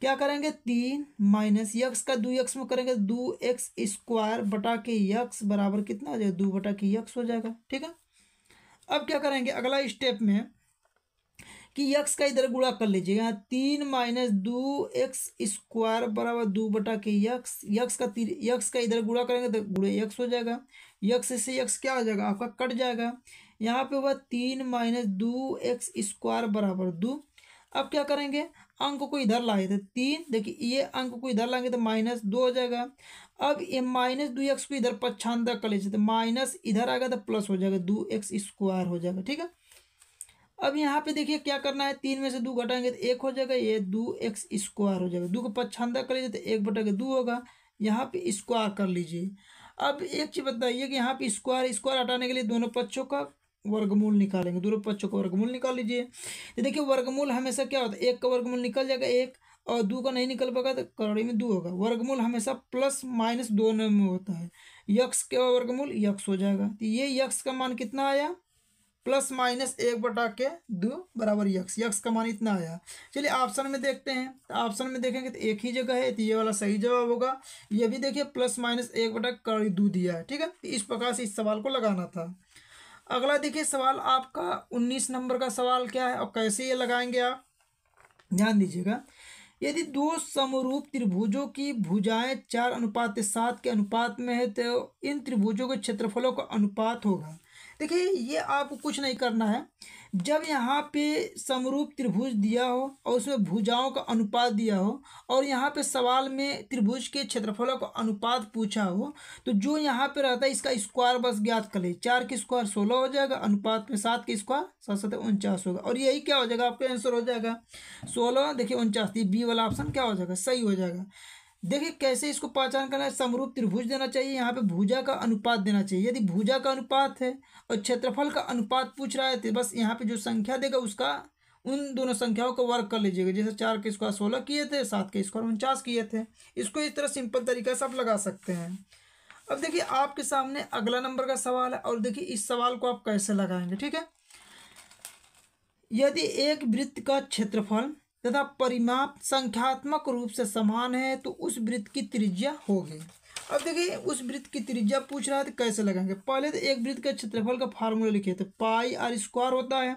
क्या करेंगे तीन माइनस यक्स का दो यक्स में करेंगे दो एक्स स्क्वायर बटा के यक्स बराबर कितना हो जाएगा दो बटा के यक्स हो जाएगा ठीक है अब क्या करेंगे अगला स्टेप में कि यक्स का इधर गुणा कर लीजिए यहाँ तीन माइनस दो एक्स स्क्वायर बराबर दो बटा के यक्स यक्स का तीन यक्स का इधर गुणा करेंगे तो गुड़े यक्स हो जाएगा यक्स से यक्स क्या हो जाएगा आपका कट जाएगा यहाँ पे हुआ तीन माइनस दो एक्स स्क्वायर बराबर दो अब क्या करेंगे अंक को इधर लाए थे तीन देखिए ये अंक को इधर लाएंगे तो माइनस दो हो जाएगा अब ये माइनस दो एक्स को इधर पच्छानदा कर लीजिए तो माइनस इधर आएगा तो प्लस हो जाएगा दो एक्स स्क्वायर हो जाएगा ठीक है अब यहाँ पे देखिए क्या करना है तीन में से दो घटाएंगे तो एक हो जाएगा ये दो एक्स स्क्वायर हो जाएगा दो को पच्छानदा कर लीजिए तो एक बटा के दो होगा यहाँ पे स्क्वायर कर लीजिए अब एक चीज़ बताइए कि यहाँ पे स्क्वायर स्क्वायर हटाने के लिए दोनों पक्षों का वर्गमूल निकालेंगे दोनों पक्षों का वर्गमूल निकाल लीजिए तो देखिए वर्गमूल हमेशा क्या होता है एक का वर्गमूल निकल जाएगा एक और दो का नहीं निकल पाएगा तो करोड़ी में दो होगा वर्गमूल हमेशा प्लस माइनस दोनों में होता है यक्स का वर्गमूल यक्स हो जाएगा तो ये यक्स का मान कितना आया प्लस माइनस एक बटा के दो बराबर यक्स यक्स का मान इतना आया चलिए ऑप्शन में देखते हैं तो ऑप्शन में देखेंगे तो एक ही जगह है तो ये वाला सही जवाब होगा ये भी देखिए प्लस माइनस एक बटा कर दो दिया है ठीक है तो इस प्रकार से इस सवाल को लगाना था अगला देखिए सवाल आपका उन्नीस नंबर का सवाल क्या है और कैसे ये लगाएंगे आप ध्यान दीजिएगा यदि दो समरूप त्रिभुजों की भुजाएं चार अनुपात सात के अनुपात में है तो इन त्रिभुजों के क्षेत्रफलों का अनुपात होगा देखिए ये आपको कुछ नहीं करना है जब यहाँ पे समरूप त्रिभुज दिया हो और उसमें भुजाओं का अनुपात दिया हो और यहाँ पे सवाल में त्रिभुज के क्षेत्रफलों का अनुपात पूछा हो तो जो यहाँ पे रहता है इसका स्क्वायर बस ज्ञात कर ले चार के स्क्वायर सोलह हो जाएगा अनुपात में सात के स्क्वायर सात सत उनचास होगा और यही क्या हो जाएगा आपका आंसर हो जाएगा सोलह देखिए उनचास बी वाला ऑप्शन क्या हो जाएगा सही हो जाएगा देखिए कैसे इसको पहचान करना है समरूप त्रिभुज देना चाहिए यहाँ पे भुजा का अनुपात देना चाहिए यदि भुजा का अनुपात है और क्षेत्रफल का अनुपात पूछ रहा है तो बस यहाँ पे जो संख्या देगा उसका उन दोनों संख्याओं को वर्क कर लीजिएगा जैसे चार के स्क्वायर सोलह किए थे सात के स्क्वायर उनचास किए थे इसको इस तरह सिंपल तरीके से आप लगा सकते हैं अब देखिए आपके सामने अगला नंबर का सवाल है और देखिए इस सवाल को आप कैसे लगाएंगे ठीक है यदि एक वृत्त का क्षेत्रफल तथा परिमाप संख्यात्मक रूप से समान है तो उस वृत्त की त्रिज्या होगी अब देखिए उस वृत्त की त्रिज्या पूछ रहा है तो कैसे लगाएंगे पहले तो एक वृत्त के क्षेत्रफल का फार्मूला लिखे तो पाई आर स्क्वायर होता है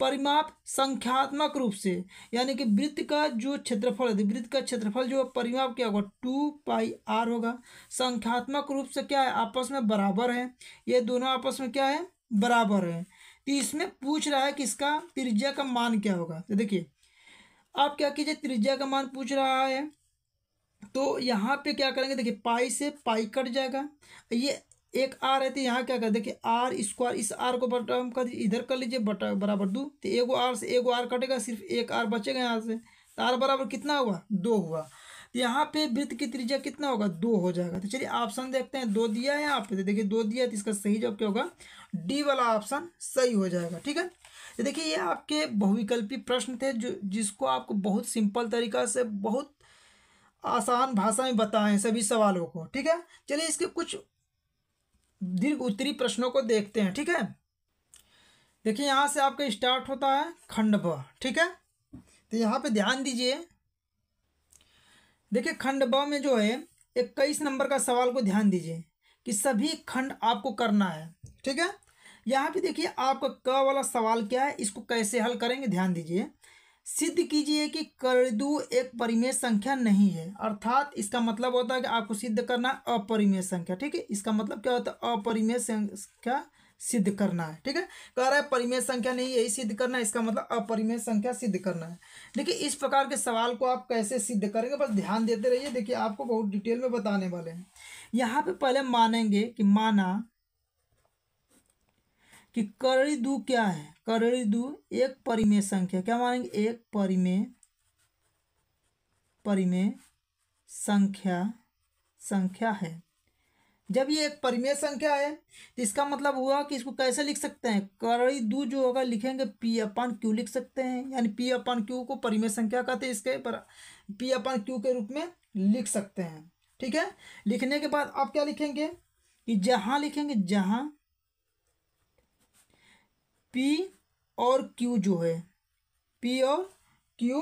परिमाप संख्यात्मक रूप से यानी कि वृत्त का जो क्षेत्रफल है तो वृत्त का क्षेत्रफल जो परिमाप क्या होगा टू पाई आर होगा संख्यात्मक रूप से क्या है आपस में बराबर है ये दोनों आपस में क्या है बराबर है तो इसमें पूछ रहा है कि इसका त्रिज्या का मान क्या होगा तो देखिए आप क्या कीजिए त्रिज्या का मान पूछ रहा है तो यहाँ पे क्या करेंगे देखिए पाई से पाई कट जाएगा ये एक आर है तो यहाँ क्या कर देखिए आर स्क्वायर इस आर को बटा कर इधर कर लीजिए बटा बराबर दो तो एगो आर से एगो आर कटेगा सिर्फ एक आर बचेगा यहाँ से तो आर बराबर कितना हुआ दो हुआ तो यहाँ पे वृत्त की त्रिज्या कितना होगा दो हो जाएगा तो चलिए ऑप्शन देखते हैं दो दिया है यहाँ पे तो देखिए दो दिया है तो इसका सही जवाब क्या होगा डी वाला ऑप्शन सही हो जाएगा ठीक है तो देखिए ये आपके बहुविकल्पी प्रश्न थे जो जिसको आपको बहुत सिंपल तरीका से बहुत आसान भाषा में बताएं सभी सवालों को ठीक है चलिए इसके कुछ दीर्घ उत्तरी प्रश्नों को देखते हैं ठीक है देखिए यहाँ से आपका स्टार्ट होता है खंड ब ठीक है तो यहाँ पे ध्यान दीजिए देखिए खंड ब में जो है इक्कीस नंबर का सवाल को ध्यान दीजिए कि सभी खंड आपको करना है ठीक है यहाँ पे देखिए आपका क वाला सवाल क्या है इसको कैसे हल करेंगे ध्यान दीजिए सिद्ध कीजिए कि कर्दू एक परिमेय संख्या नहीं है अर्थात इसका मतलब होता है कि आपको सिद्ध करना अपरिमेय संख्या ठीक है इसका मतलब क्या होता है अपरिमेय संख्या सिद्ध करना है ठीक है कह रहा है परिमेय संख्या नहीं यही सिद्ध करना है इसका मतलब अपरिमेय संख्या सिद्ध करना है देखिए इस प्रकार के सवाल को आप कैसे सिद्ध करेंगे बस ध्यान देते रहिए देखिए आपको बहुत डिटेल में बताने वाले हैं यहाँ पे पहले मानेंगे कि माना कि करड़ी दू क्या है करड़ी दू एक परिमेय संख्या क्या मानेंगे एक परिमेय परिमेय संख्या संख्या है जब ये एक परिमेय संख्या है तो इसका मतलब हुआ कि इसको कैसे लिख सकते हैं करड़ी दू जो होगा लिखेंगे पी अपान क्यू लिख सकते हैं यानी पी अपान क्यू को परिमेय संख्या कहते हैं इसके पर पी अपान क्यू के रूप में लिख सकते हैं ठीक है लिखने के बाद आप क्या लिखेंगे कि जहाँ लिखेंगे जहाँ पी और क्यू जो है पी और क्यू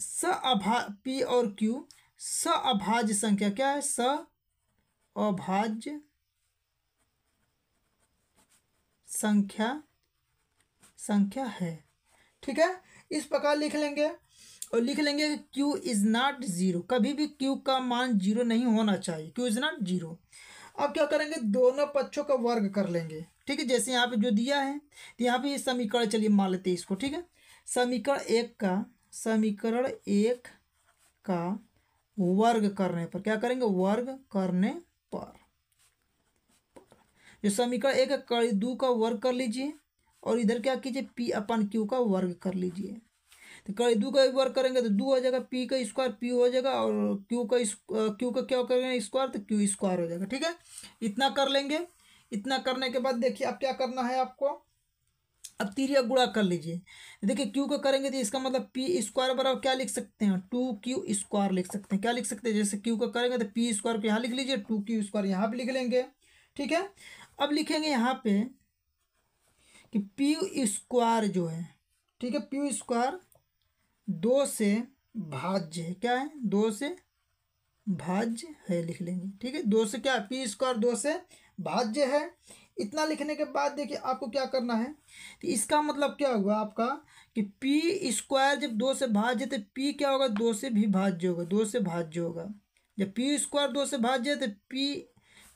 स अभा पी और क्यू स अभाज्य संख्या क्या है स अभाज्य संख्या संख्या है ठीक है इस प्रकार लिख लेंगे और लिख लेंगे कि क्यू इज़ नॉट ज़ीरो कभी भी क्यू का मान जीरो नहीं होना चाहिए क्यू इज़ नॉट ज़ीरो अब क्या करेंगे दोनों पक्षों का वर्ग कर लेंगे ठीक है जैसे यहाँ पे जो दिया है तो यहाँ पे ये समीकरण चलिए मान लेते हैं इसको ठीक है समीकरण एक का समीकरण एक का वर्ग करने पर क्या करेंगे वर्ग करने पर जो समीकरण एक का दो का वर्ग कर लीजिए और इधर क्या कीजिए पी अपन क्यू का वर्ग कर लीजिए तो कड़ी दो का वर्ग करेंगे तो दो हो जाएगा पी का स्क्वायर पी हो जाएगा और क्यू का क्यू का क्या करेंगे स्क्वायर तो क्यू स्क्वायर हो जाएगा ठीक है इतना कर लेंगे इतना करने के बाद देखिए अब क्या करना है आपको अब तीरिया गुड़ा कर लीजिए देखिए क्यू को करेंगे तो इसका मतलब पी स्क्वायर बराबर क्या लिख सकते हैं टू क्यू स्क्वायर लिख सकते हैं क्या लिख सकते हैं जैसे क्यू को करेंगे तो पी स्क्वायर को यहाँ लिख लीजिए टू क्यू स्क्वायर यहाँ पर लिख लेंगे ठीक है अब लिखेंगे यहाँ पे कि पी स्क्वायर जो है ठीक है पी स्क्वायर दो से भाज्य है क्या है दो से भाज्य है लिख लेंगे ठीक है दो से क्या पी स्क्वायर दो से भाज्य है इतना लिखने के बाद देखिए आपको क्या करना है तो इसका मतलब क्या हुआ आपका कि पी स्क्वायर जब दो से भाज्य तो पी क्या होगा दो से भी भाज्य होगा दो से भाज्य होगा जब पी स्क्वायर दो से भाज्य तो पी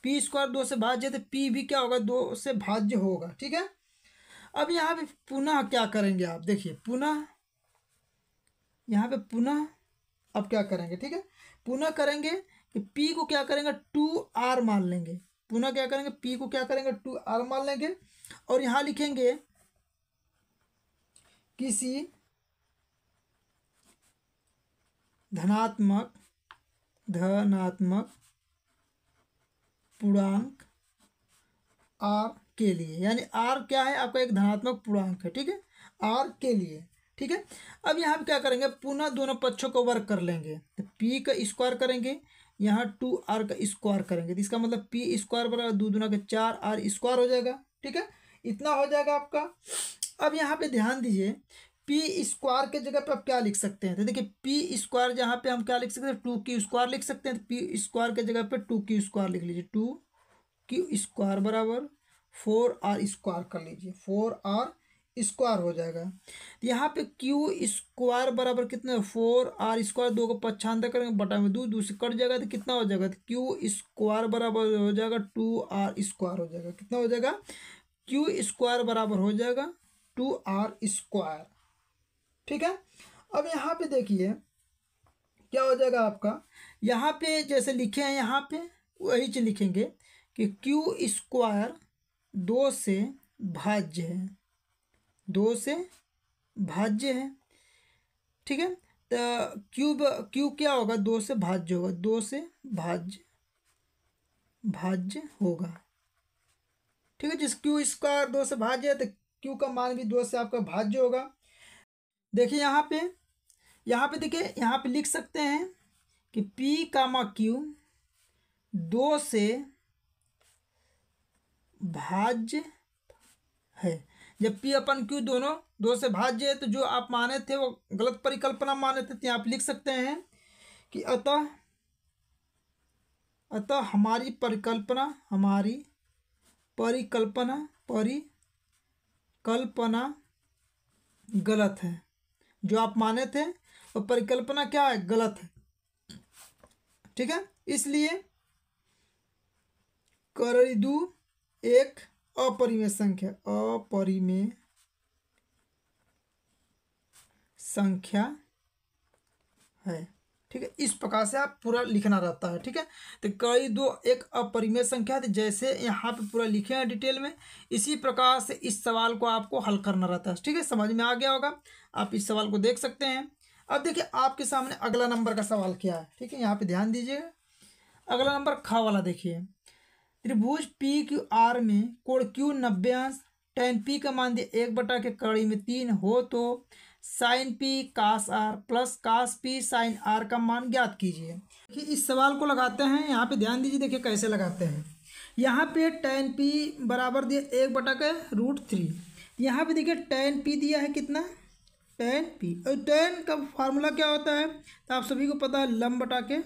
पी स्क्वायर दो से भाज्य तो पी भी क्या होगा दो से भाज्य होगा ठीक है अब यहाँ पे पुनः क्या करेंगे आप देखिए पुनः यहाँ पे पुनः अब क्या करेंगे ठीक है पुनः करेंगे कि पी को क्या करेंगे टू आर मान लेंगे पुनः क्या करेंगे पी को क्या करेंगे टू आर मान लेंगे और यहां लिखेंगे किसी धनात्मक धनात्मक पूर्णांक आर के लिए यानी आर क्या है आपका एक धनात्मक पूर्णांक है ठीक है आर के लिए ठीक है अब यहाँ पर क्या करेंगे पुनः दोनों पक्षों को वर्क कर लेंगे तो पी का स्क्वायर करेंगे यहाँ टू आर का स्क्वायर करेंगे तो इसका मतलब पी स्क्वायर बराबर दो दुना का चार आर स्क्वायर हो जाएगा ठीक है इतना हो जाएगा आपका अब यहाँ पे ध्यान दीजिए पी स्क्वायर के जगह पे आप क्या लिख सकते हैं तो देखिए पी स्क्वायर जहाँ पे हम क्या लिख सकते हैं टू की स्क्वायर लिख सकते हैं तो पी स्क्वायर के जगह पे टू की स्क्वायर लिख लीजिए टू की स्क्वायर बराबर फोर आर स्क्वायर कर लीजिए फोर आर स्क्वायर हो जाएगा तो यहाँ पे क्यू स्क्वायर बराबर कितना फोर आर स्क्वायर दो को पक्षांतर करेंगे बटा में दो दो से कट जाएगा तो कितना हो जाएगा क्यू तो स्क्वायर बराबर हो जाएगा टू आर स्क्वायर हो जाएगा कितना हो जाएगा क्यू स्क्वायर बराबर हो जाएगा टू आर स्क्वायर ठीक है अब यहाँ पे देखिए क्या हो जाएगा आपका यहाँ पे जैसे लिखे हैं यहाँ पे वही चीज लिखेंगे कि क्यू स्क्वायर दो से भाज्य है दो से भाज्य है ठीक है तो क्यूब क्यूब क्या होगा दो से भाज्य होगा दो से भाज्य भाज्य होगा ठीक है जिस क्यू स्क्वायर दो से भाज्य है तो क्यू का मान भी दो से आपका भाज्य होगा देखिए यहाँ पे यहाँ पे देखिए यहाँ पे लिख सकते हैं कि पी कामा क्यू दो से भाज्य है जब पी अपन क्यू दोनों दो से भाज्य है तो जो आप माने थे वो गलत परिकल्पना माने थे तो आप लिख सकते हैं कि अतः अतः हमारी परिकल्पना हमारी परिकल्पना परिकल्पना गलत है जो आप माने थे और परिकल्पना क्या है गलत है ठीक है इसलिए दू एक अपरिमेय संख्या अपरिमेय संख्या है ठीक है इस प्रकार से आप पूरा लिखना रहता है ठीक है तो कई दो एक अपरिमेय संख्या है तो जैसे यहाँ पे पूरा लिखे हैं डिटेल में इसी प्रकार से इस सवाल को आपको हल करना रहता है ठीक है समझ में आ गया होगा आप इस सवाल को देख सकते हैं अब देखिए आपके सामने अगला नंबर का सवाल क्या है ठीक है यहाँ पे ध्यान दीजिएगा अगला नंबर ख वाला देखिए त्रिभुज पी क्यू आर में कोण क्यू नब्बे अंश टेन पी का मान दिया एक बटा के कड़ी में तीन हो तो sine p cos r plus cos p sine r का मान ज्ञात कीजिए कि इस सवाल को लगाते हैं यहाँ पे ध्यान दीजिए देखिए कैसे लगाते हैं यहाँ पे टेन पी बराबर दिया एक बटा के रूट थ्री यहाँ पर देखिए टेन पी दिया है कितना टेन पी और टेन का फार्मूला क्या होता है तो आप सभी को पता है लम बटा के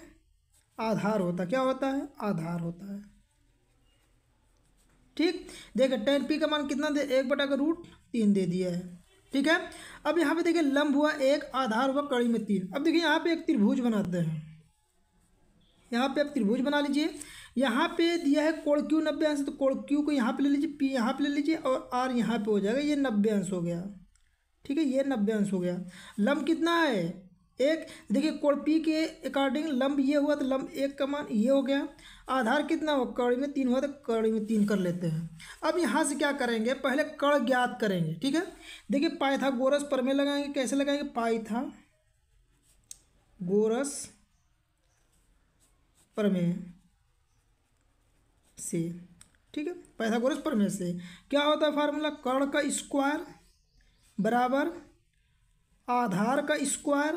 आधार होता क्या होता है आधार होता है ठीक देखिए टेन पी का मान कितना दे एक बटा का रूट तीन दे दिया है ठीक है अब यहाँ पे देखिए लंब हुआ एक आधार हुआ कड़ी में तीन अब देखिए यहाँ पे एक त्रिभुज बनाते हैं यहाँ पे आप त्रिभुज बना लीजिए यहाँ पे दिया है कोड़ क्यू नब्बे अंश तो कोड़ क्यू को यहाँ पे ले लीजिए पी यहाँ पे ले लीजिए और आर यहाँ पे हो जाएगा ये नब्बे अंश हो गया ठीक है ये नब्बे अंश हो गया लम्ब कितना है एक देखिए कोण पी के अकॉर्डिंग लंब ये हुआ तो लंब एक का मान ये हो गया आधार कितना हो कड़ी में तीन हुआ तो कड़ी में तीन कर लेते हैं अब यहाँ से क्या करेंगे पहले कड़ ज्ञात करेंगे ठीक है देखिए पाइथागोरस में लगाएंगे कैसे लगाएंगे पाइथा गोरस प्रमेय से ठीक है पैथागोरस प्रमेय से क्या होता है फार्मूला कर्ण का स्क्वायर बराबर आधार का स्क्वायर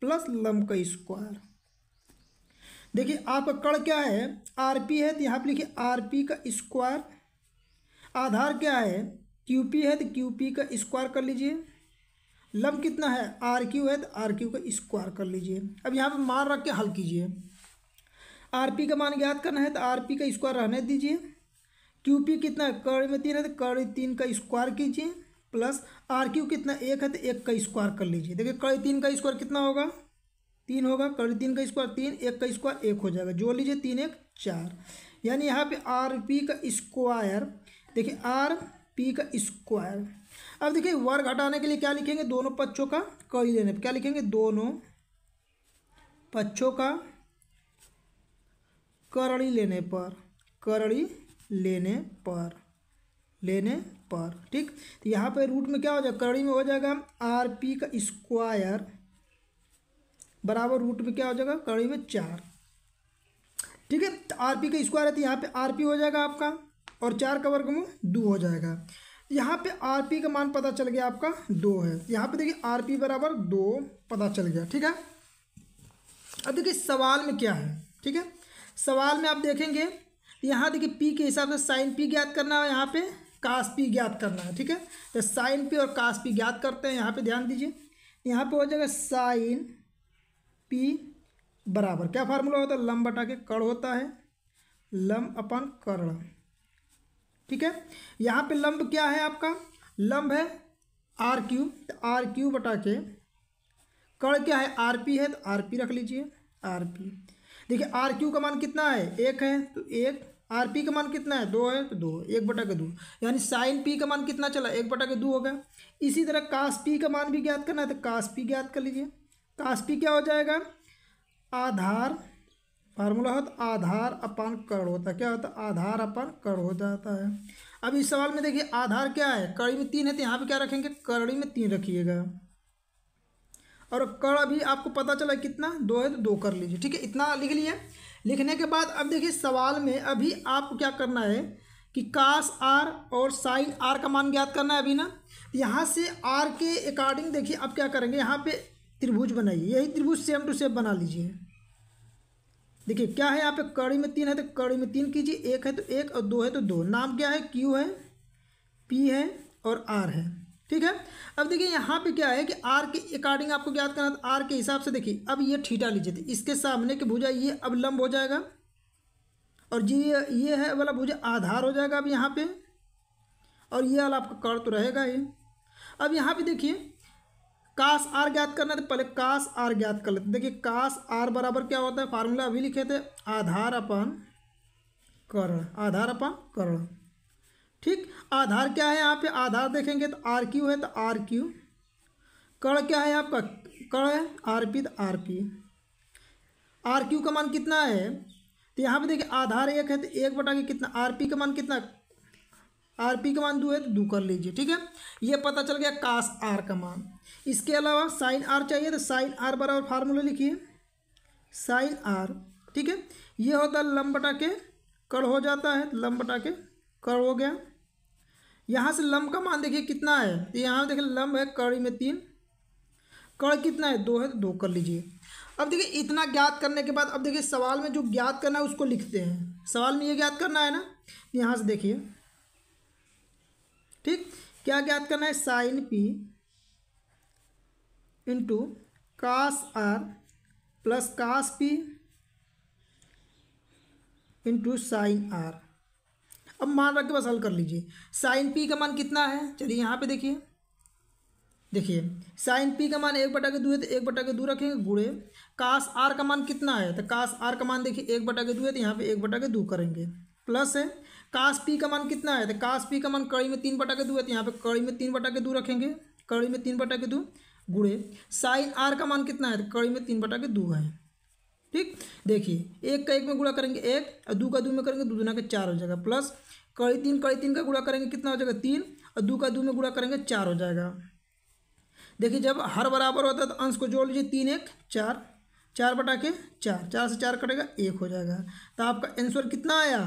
प्लस लम का स्क्वायर देखिए आपका कड़ क्या है आरपी है तो यहाँ पर लिखिए आरपी का स्क्वायर आधार क्या है क्यूपी है तो क्यूपी का स्क्वायर कर लीजिए लम कितना है आर क्यू है तो आर क्यू का स्क्वायर कर लीजिए अब यहाँ पर मान रख के हल कीजिए आर पी का मान ज्ञात करना है तो आर पी का स्क्वायर रहने दीजिए क्यू पी कितना है कड़ में तीन है तो कड़ तीन का स्क्वायर कीजिए प्लस आर क्यू कितना एक है तो एक का स्क्वायर कर लीजिए देखिए कड़ी तीन का स्क्वायर कितना होगा तीन होगा कड़ी तीन का स्क्वायर तीन एक का स्क्वायर एक हो जाएगा जोड़ लीजिए तीन एक चार यानी यहाँ पे आर पी का स्क्वायर देखिए आर पी का स्क्वायर अब देखिए वर्ग हटाने के लिए क्या लिखेंगे दोनों पक्षों का कड़ी लेने पर क्या लिखेंगे दोनों पक्षों का करड़ी लेने पर करड़ी लेने पर लेने पर ठीक तो यहाँ पर रूट में क्या हो जाएगा कड़ी में हो जाएगा आर पी का स्क्वायर बराबर रूट में क्या हो जाएगा कड़ी में चार ठीक है तो आर पी का स्क्वायर है तो यहाँ पे आर पी हो जाएगा आपका और चार का वर्ग में दो हो जाएगा यहाँ पे आर पी का मान पता चल गया आपका दो है यहाँ पे देखिए आर पी बराबर दो पता चल गया ठीक है अब देखिए सवाल में क्या है ठीक है सवाल में आप देखेंगे यहाँ देखिए पी के हिसाब से साइन पी ज्ञात करना है यहाँ पे कास पी ज्ञात करना है ठीक है तो साइन पी और कास पी ज्ञात करते हैं यहाँ पे ध्यान दीजिए यहाँ पे हो जाएगा साइन पी बराबर क्या फार्मूला होता है लम बटा के कड़ होता है लम अपन कर्ण ठीक है यहाँ पे लंब क्या है आपका लंब है आर क्यू तो आर क्यू बटा के कड़ क्या है आर पी है तो आर पी रख लीजिए आर पी देखिए आर क्यू का मान कितना है एक है तो एक आर पी का मान कितना है दो है तो दो एक बटा के दो यानी साइन पी का मान कितना चला एक बटा के दो हो गया इसी तरह कास पी का मान भी ज्ञात करना है तो कास पी ज्ञात कर लीजिए कास पी क्या हो जाएगा आधार फार्मूला हो तो आधार अपन कर्ण होता क्या होता आधार अपन कर्ण हो जाता है अब इस सवाल में देखिए आधार क्या है कड़ी में तीन है तो यहाँ पर क्या रखेंगे कड़ी में तीन रखिएगा और कड़ अभी आपको पता चला कितना दो है तो दो कर लीजिए ठीक है इतना लिख लिया लिखने के बाद अब देखिए सवाल में अभी आपको क्या करना है कि काश आर और साइन आर का मान ज्ञात करना है अभी ना यहाँ से आर के अकॉर्डिंग देखिए अब क्या करेंगे यहाँ पे त्रिभुज बनाइए यही त्रिभुज सेम टू सेम बना लीजिए देखिए क्या है यहाँ पे कड़ी में तीन है तो कड़ी में तीन कीजिए एक है तो एक और दो है तो दो नाम क्या है क्यू है पी है और आर है ठीक है अब देखिए यहाँ पे क्या है कि आर के अकॉर्डिंग आपको ज्ञात करना था आर के हिसाब से देखिए अब ये ठीठा लीजिए थे इसके सामने की भुजा ये अब लंब हो जाएगा और ये ये है वाला भुजा आधार हो जाएगा अब यहाँ पे और ये वाला आपका कर तो रहेगा ही अब यहाँ पे देखिए कास आर ज्ञात करना था पहले कास आर ज्ञात कर लेते देखिए कास आर बराबर क्या होता है फार्मूला अभी लिखे थे आधार अपन करण आधार अपन करण ठीक आधार क्या है यहाँ पे आधार देखेंगे तो आर क्यू है तो आर क्यू कड़ क्या है आपका कड़ है आर पी तो आर पी आर क्यू का मान कितना है तो यहाँ पे देखिए आधार एक है तो एक बटा के कितना आर पी का मान कितना आर पी का मान दो है तो दो कर लीजिए ठीक है ये पता चल गया कास आर का मान इसके अलावा साइन आर चाहिए तो साइन आर बराबर फार्मूला लिखिए साइन आर ठीक है ये होता है लम्बटा बटा के कड़ हो जाता है तो लम्बटा बटा के कर हो गया यहाँ से लंब का मान देखिए कितना है तो यहाँ देखिए लंब है कड़ी में तीन कड़ कितना है दो है तो दो कर लीजिए अब देखिए इतना ज्ञात करने के बाद अब देखिए सवाल में जो ज्ञात करना है उसको लिखते हैं सवाल में ये ज्ञात करना है ना यहाँ से देखिए ठीक क्या ज्ञात करना है sine p into cos r plus cos p into sine r अब मान रख के बस हल कर लीजिए साइन पी का मान कितना है चलिए यहाँ पे देखिए देखिए साइन पी का मान एक बटा के दू है तो एक बटा के दो रखेंगे गुड़े कास आर का मान कितना है तो कास आर का मान देखिए एक बटा के दू है तो यहाँ पे एक बटा के दो करेंगे प्लस है कास पी का मान कितना है तो कास पी का मान कड़ी में तीन बटा के दू है तो यहाँ पे कड़ी में तीन बटा के दो रखेंगे कड़ी में तीन बटा के दो गुड़े साइन आर का मान कितना है तो कड़ी में तीन बटा के दो है ठीक देखिए एक का एक में गुणा करेंगे एक और दो का दो में करेंगे दो दुना के चार हो जाएगा प्लस कड़ी तीन कड़ी तीन का गुणा करेंगे कितना हो जाएगा तीन और दो का दो में गुणा करेंगे चार हो जाएगा देखिए जब हर बराबर होता है तो अंश को जोड़ लीजिए तीन एक चार चार बटा के चार चार से चार कटेगा एक हो जाएगा तो आपका आंसर कितना आया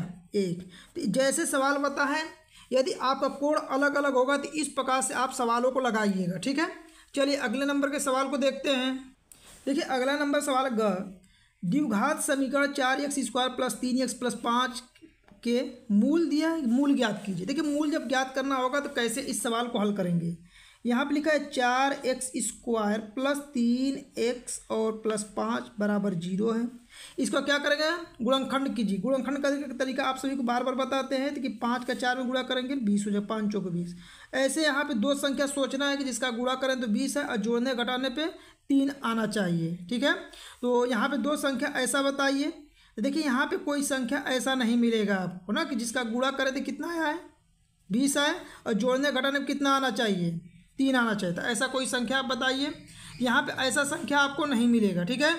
एक तो जैसे सवाल बता है यदि आपका कोड अलग अलग होगा तो इस प्रकार से आप सवालों को लगाइएगा ठीक है चलिए अगले नंबर के सवाल को देखते हैं देखिए अगला नंबर सवाल ग द्विघात समीकरण चार एक्स स्क्वायर प्लस तीन एक्स प्लस पाँच के मूल दिया है मूल ज्ञात कीजिए देखिए मूल जब ज्ञात करना होगा तो कैसे इस सवाल को हल करेंगे यहाँ पर लिखा है चार एक्स स्क्वायर प्लस तीन एक्स और प्लस पाँच बराबर जीरो है इसका क्या करेंगे गुणनखंड कीजिए गुणनखंड करने का तरीका आप सभी को बार बार बताते हैं कि पाँच का चार में गुणा करेंगे बीस हो जाए पाँच चौक बीस ऐसे यहाँ पे दो संख्या सोचना है कि जिसका गुणा करें तो बीस है और जोड़ने घटाने पर तीन आना चाहिए ठीक है तो यहाँ पे दो संख्या ऐसा बताइए देखिए यहाँ पे कोई संख्या ऐसा नहीं मिलेगा आपको ना कि जिसका गुड़ा करे तो कितना आया है बीस आए और जोड़ने घटाने में कितना आना चाहिए तीन आना चाहिए तो ऐसा कोई संख्या आप बताइए यहाँ पे ऐसा संख्या आपको नहीं मिलेगा ठीक है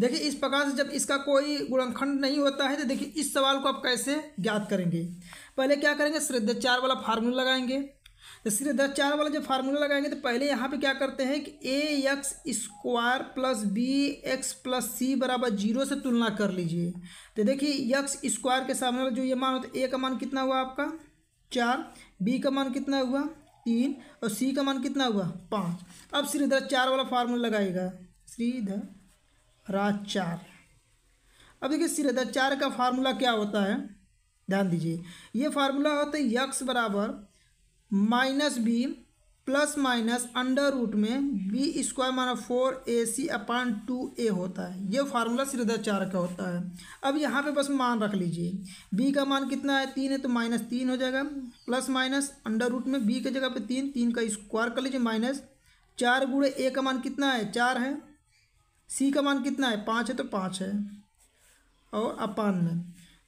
देखिए इस प्रकार से जब इसका कोई गुणनखंड नहीं होता है तो देखिए इस सवाल को आप कैसे ज्ञात करेंगे पहले क्या करेंगे श्रद्धाचार वाला फार्मूला लगाएंगे तो सीधे दस चार वाला जब फार्मूला लगाएंगे तो पहले यहाँ पे क्या करते हैं कि a x square plus b x plus c बराबर जीरो से तुलना कर लीजिए तो देखिए यक्स स्क्वायर के सामने वाला जो ये मान होता है ए का मान कितना हुआ आपका चार बी का मान कितना हुआ तीन और सी का मान कितना हुआ पाँच अब दस चार वाला फार्मूला लगाएगा श्रीधर राज चार अब देखिए दस चार का फार्मूला क्या होता है ध्यान दीजिए ये फार्मूला होता है यक्स बराबर minus b plus minus under root में b square minus four a c upon two a होता है ये फार्मूला सिरदाचार का होता है अब यहाँ पे बस मान रख लीजिए बी का मान कितना है तीन है तो माइनस तीन हो जाएगा प्लस माइनस अंडर रूट में बी की जगह पे तीन तीन का स्क्वायर कर लीजिए माइनस चार गुड़े ए का मान कितना है चार है सी का मान कितना है पाँच है तो पाँच है और अपान में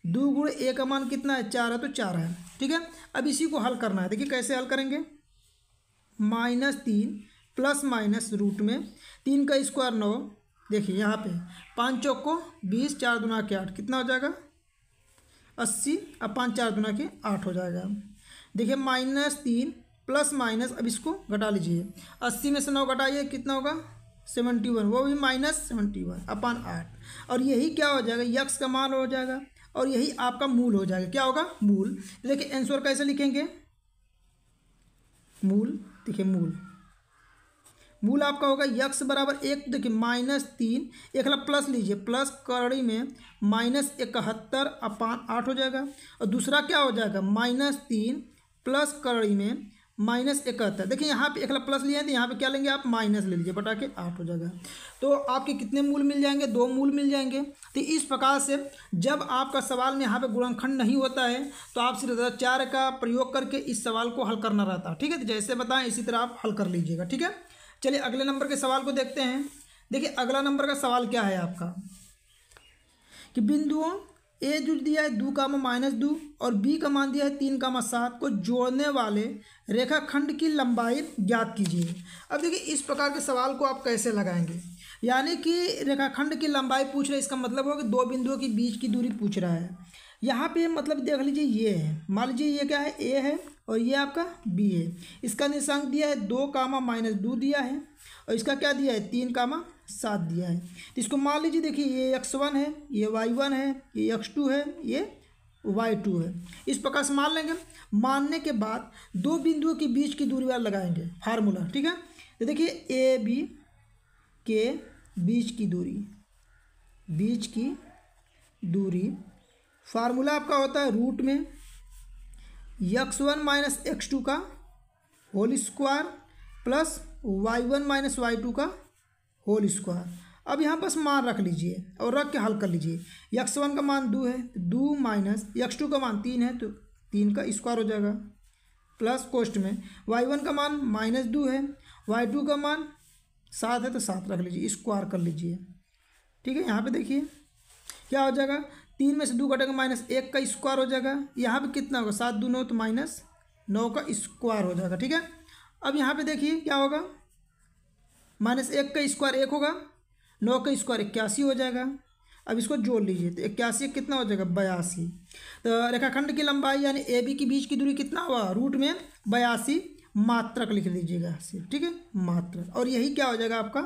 दो गुण एक का मान कितना है चार है तो चार है ठीक है अब इसी को हल करना है देखिए कैसे हल करेंगे माइनस तीन प्लस माइनस रूट में तीन का स्क्वायर नौ देखिए यहाँ पे पाँच चौक को बीस चार दुना के आठ कितना हो जाएगा अस्सी अब पाँच चार दुना के आठ हो जाएगा देखिए माइनस तीन प्लस माइनस अब इसको घटा लीजिए अस्सी में से नौ घटाइए कितना होगा सेवेंटी वन वो भी माइनस सेवेंटी वन अपान आठ और यही क्या हो जाएगा यक्स का मान हो जाएगा और यही आपका मूल हो जाएगा क्या होगा मूल देखिए आंसर कैसे लिखेंगे मूल देखिए मूल मूल आपका होगा यक्स बराबर एक देखिए माइनस तीन एक प्लस लीजिए प्लस कड़ी में माइनस इकहत्तर अपान आठ हो जाएगा और दूसरा क्या हो जाएगा माइनस तीन प्लस कड़ी में माइनस इकहत्तर देखिए यहाँ पे एक प्लस लिए हैं तो यहाँ पे क्या लेंगे आप माइनस ले लीजिए बटा के आठ हो जाएगा तो आपके कितने मूल मिल जाएंगे दो मूल मिल जाएंगे तो इस प्रकार से जब आपका सवाल में यहाँ पे गुणनखंड नहीं होता है तो आप सिर्फ चार का प्रयोग करके इस सवाल को हल करना रहता है ठीक है तो जैसे बताएं इसी तरह आप हल कर लीजिएगा ठीक है चलिए अगले नंबर के सवाल को देखते हैं देखिए अगला नंबर का सवाल क्या है आपका कि बिंदुओं ए जो दिया है दो कामा माइनस दो और बी का मान दिया है तीन कामा सात को जोड़ने वाले रेखाखंड की लंबाई ज्ञात कीजिए अब देखिए इस प्रकार के सवाल को आप कैसे लगाएंगे यानी कि रेखाखंड की लंबाई पूछ रहे इसका मतलब होगा कि दो बिंदुओं के बीच की दूरी पूछ रहा है यहाँ पे मतलब देख लीजिए ये है मान लीजिए ये क्या है ए है और ये आपका बी है इसका निशांक दिया है दो कामा माइनस दो दिया है और इसका क्या दिया है तीन कामा साथ दिया है तो इसको मान लीजिए देखिए ये एक्स वन है ये वाई वन है ये एक्स टू है ये वाई टू है इस प्रकार से मान लेंगे मानने के बाद दो बिंदुओं के बीच की दूरी वाला लगाएंगे फार्मूला ठीक है तो देखिए ए बी के बीच की दूरी बीच की दूरी फार्मूला आपका होता है रूट में x one minus x two का whole square plus y one minus y two का होल स्क्वायर अब यहाँ बस मान रख लीजिए और रख के हल कर लीजिए यक्स वन का मान दो है तो दो माइनस यक्स टू का मान तीन है तो तीन का स्क्वायर हो जाएगा प्लस कोस्ट में वाई वन का मान माइनस दो है वाई टू का मान सात है तो सात रख लीजिए स्क्वायर कर लीजिए ठीक है यहाँ पे देखिए क्या हो जाएगा तीन में से दो कटेगा माइनस एक का स्क्वायर हो जाएगा यहाँ पर कितना होगा सात दो नौ तो माइनस नौ का स्क्वायर हो जाएगा ठीक है अब यहाँ पर देखिए क्या होगा माइनस एक का स्क्वायर एक होगा नौ का स्क्वायर इक्यासी हो जाएगा अब इसको जोड़ लीजिए तो इक्यासी कितना हो जाएगा बयासी तो रेखाखंड की लंबाई यानी ए बी के बीच की दूरी कितना हुआ रूट में बयासी मात्रक लिख लीजिएगा सिर्फ ठीक है मात्रक और यही क्या हो जाएगा आपका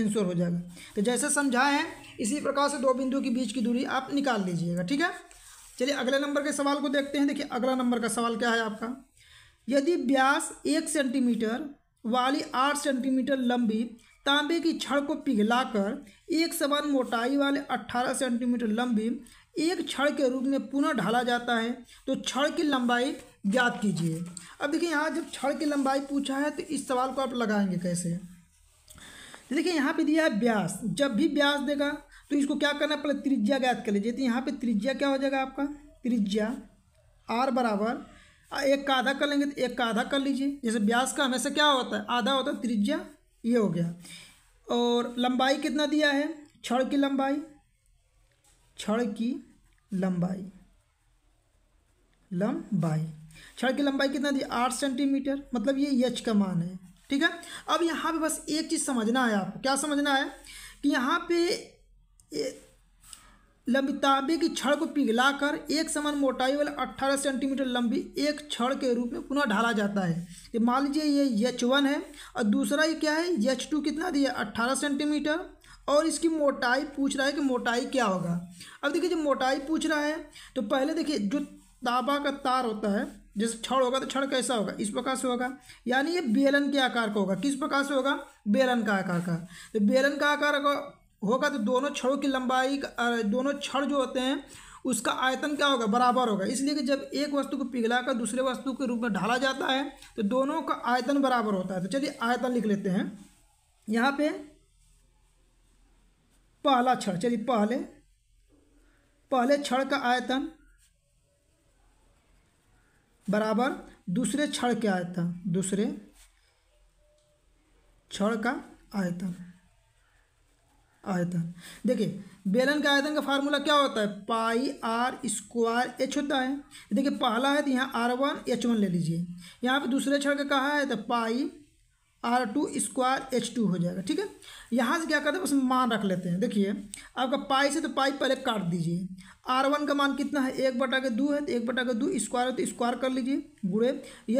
आंसर हो जाएगा तो जैसे समझाए हैं इसी प्रकार से दो बिंदु के बीच की दूरी आप निकाल लीजिएगा ठीक है चलिए अगले नंबर के सवाल को देखते हैं देखिए अगला नंबर का सवाल क्या है आपका यदि ब्यास एक सेंटीमीटर वाली आठ सेंटीमीटर लंबी तांबे की छड़ को पिघलाकर एक समान मोटाई वाले 18 सेंटीमीटर लंबी एक छड़ के रूप में पुनः ढाला जाता है तो छड़ की लंबाई ज्ञात कीजिए अब देखिए यहाँ जब छड़ की लंबाई पूछा है तो इस सवाल को आप लगाएंगे कैसे देखिए यहाँ पे दिया है ब्यास जब भी ब्यास देगा तो इसको क्या करना पड़ेगा त्रिज्या ज्ञात कर लीजिए तो यहाँ पर त्रिज्या क्या हो जाएगा आपका त्रिज्या आर बराबर एक का आधा कर लेंगे तो एक का आधा कर लीजिए जैसे ब्यास का हमेशा क्या होता है आधा होता है त्रिज्या ये हो गया और लंबाई कितना दिया है छड़ की लंबाई छड़ की लंबाई लंबाई छड़ की लंबाई कितना दी आठ सेंटीमीटर मतलब ये यच का मान है ठीक है अब यहाँ पे बस एक चीज़ समझना है आपको क्या समझना है कि यहाँ पे लंबी तांबे की छड़ को पिघलाकर एक समान मोटाई वाले 18 सेंटीमीटर लंबी एक छड़ के रूप में पुनः ढाला जाता है ये मान लीजिए ये एच वन है और दूसरा ये क्या है एच टू कितना दिया अट्ठारह सेंटीमीटर और इसकी मोटाई पूछ रहा है कि मोटाई क्या होगा अब देखिए जब मोटाई पूछ रहा है तो पहले देखिए जो तांबा का तार होता है जैसे छड़ होगा तो छड़ कैसा होगा इस प्रकार से होगा यानी ये बेलन के आकार का होगा किस प्रकार से होगा बेलन का आकार का तो बेलन का आकार होगा तो दोनों छड़ों की लंबाई दोनों छड़ जो होते हैं उसका आयतन क्या होगा बराबर होगा इसलिए कि जब एक वस्तु को पिघलाकर दूसरे वस्तु के रूप में ढाला जाता है तो दोनों का आयतन बराबर होता है तो चलिए आयतन लिख लेते हैं यहाँ पे पहला छड़ चलिए पहले पहले छड़ का आयतन बराबर दूसरे छड़ के आयतन दूसरे छड़ का आयतन आयतन देखिए बेलन के आयतन का फार्मूला क्या होता है पाई आर स्क्वायर एच होता है देखिए पहला है तो यहाँ आर वन एच वन ले लीजिए यहाँ पे दूसरे क्षण का कहा है तो pi r two square h two हो जाएगा ठीक है यहाँ से क्या करते हैं बस मान रख लेते हैं देखिए आपका पाई से तो पाई पहले काट दीजिए आर वन का मान कितना है एक बटा के दो है तो एक बटा के दो स्क्वायर है तो स्क्वायर कर लीजिए बुरे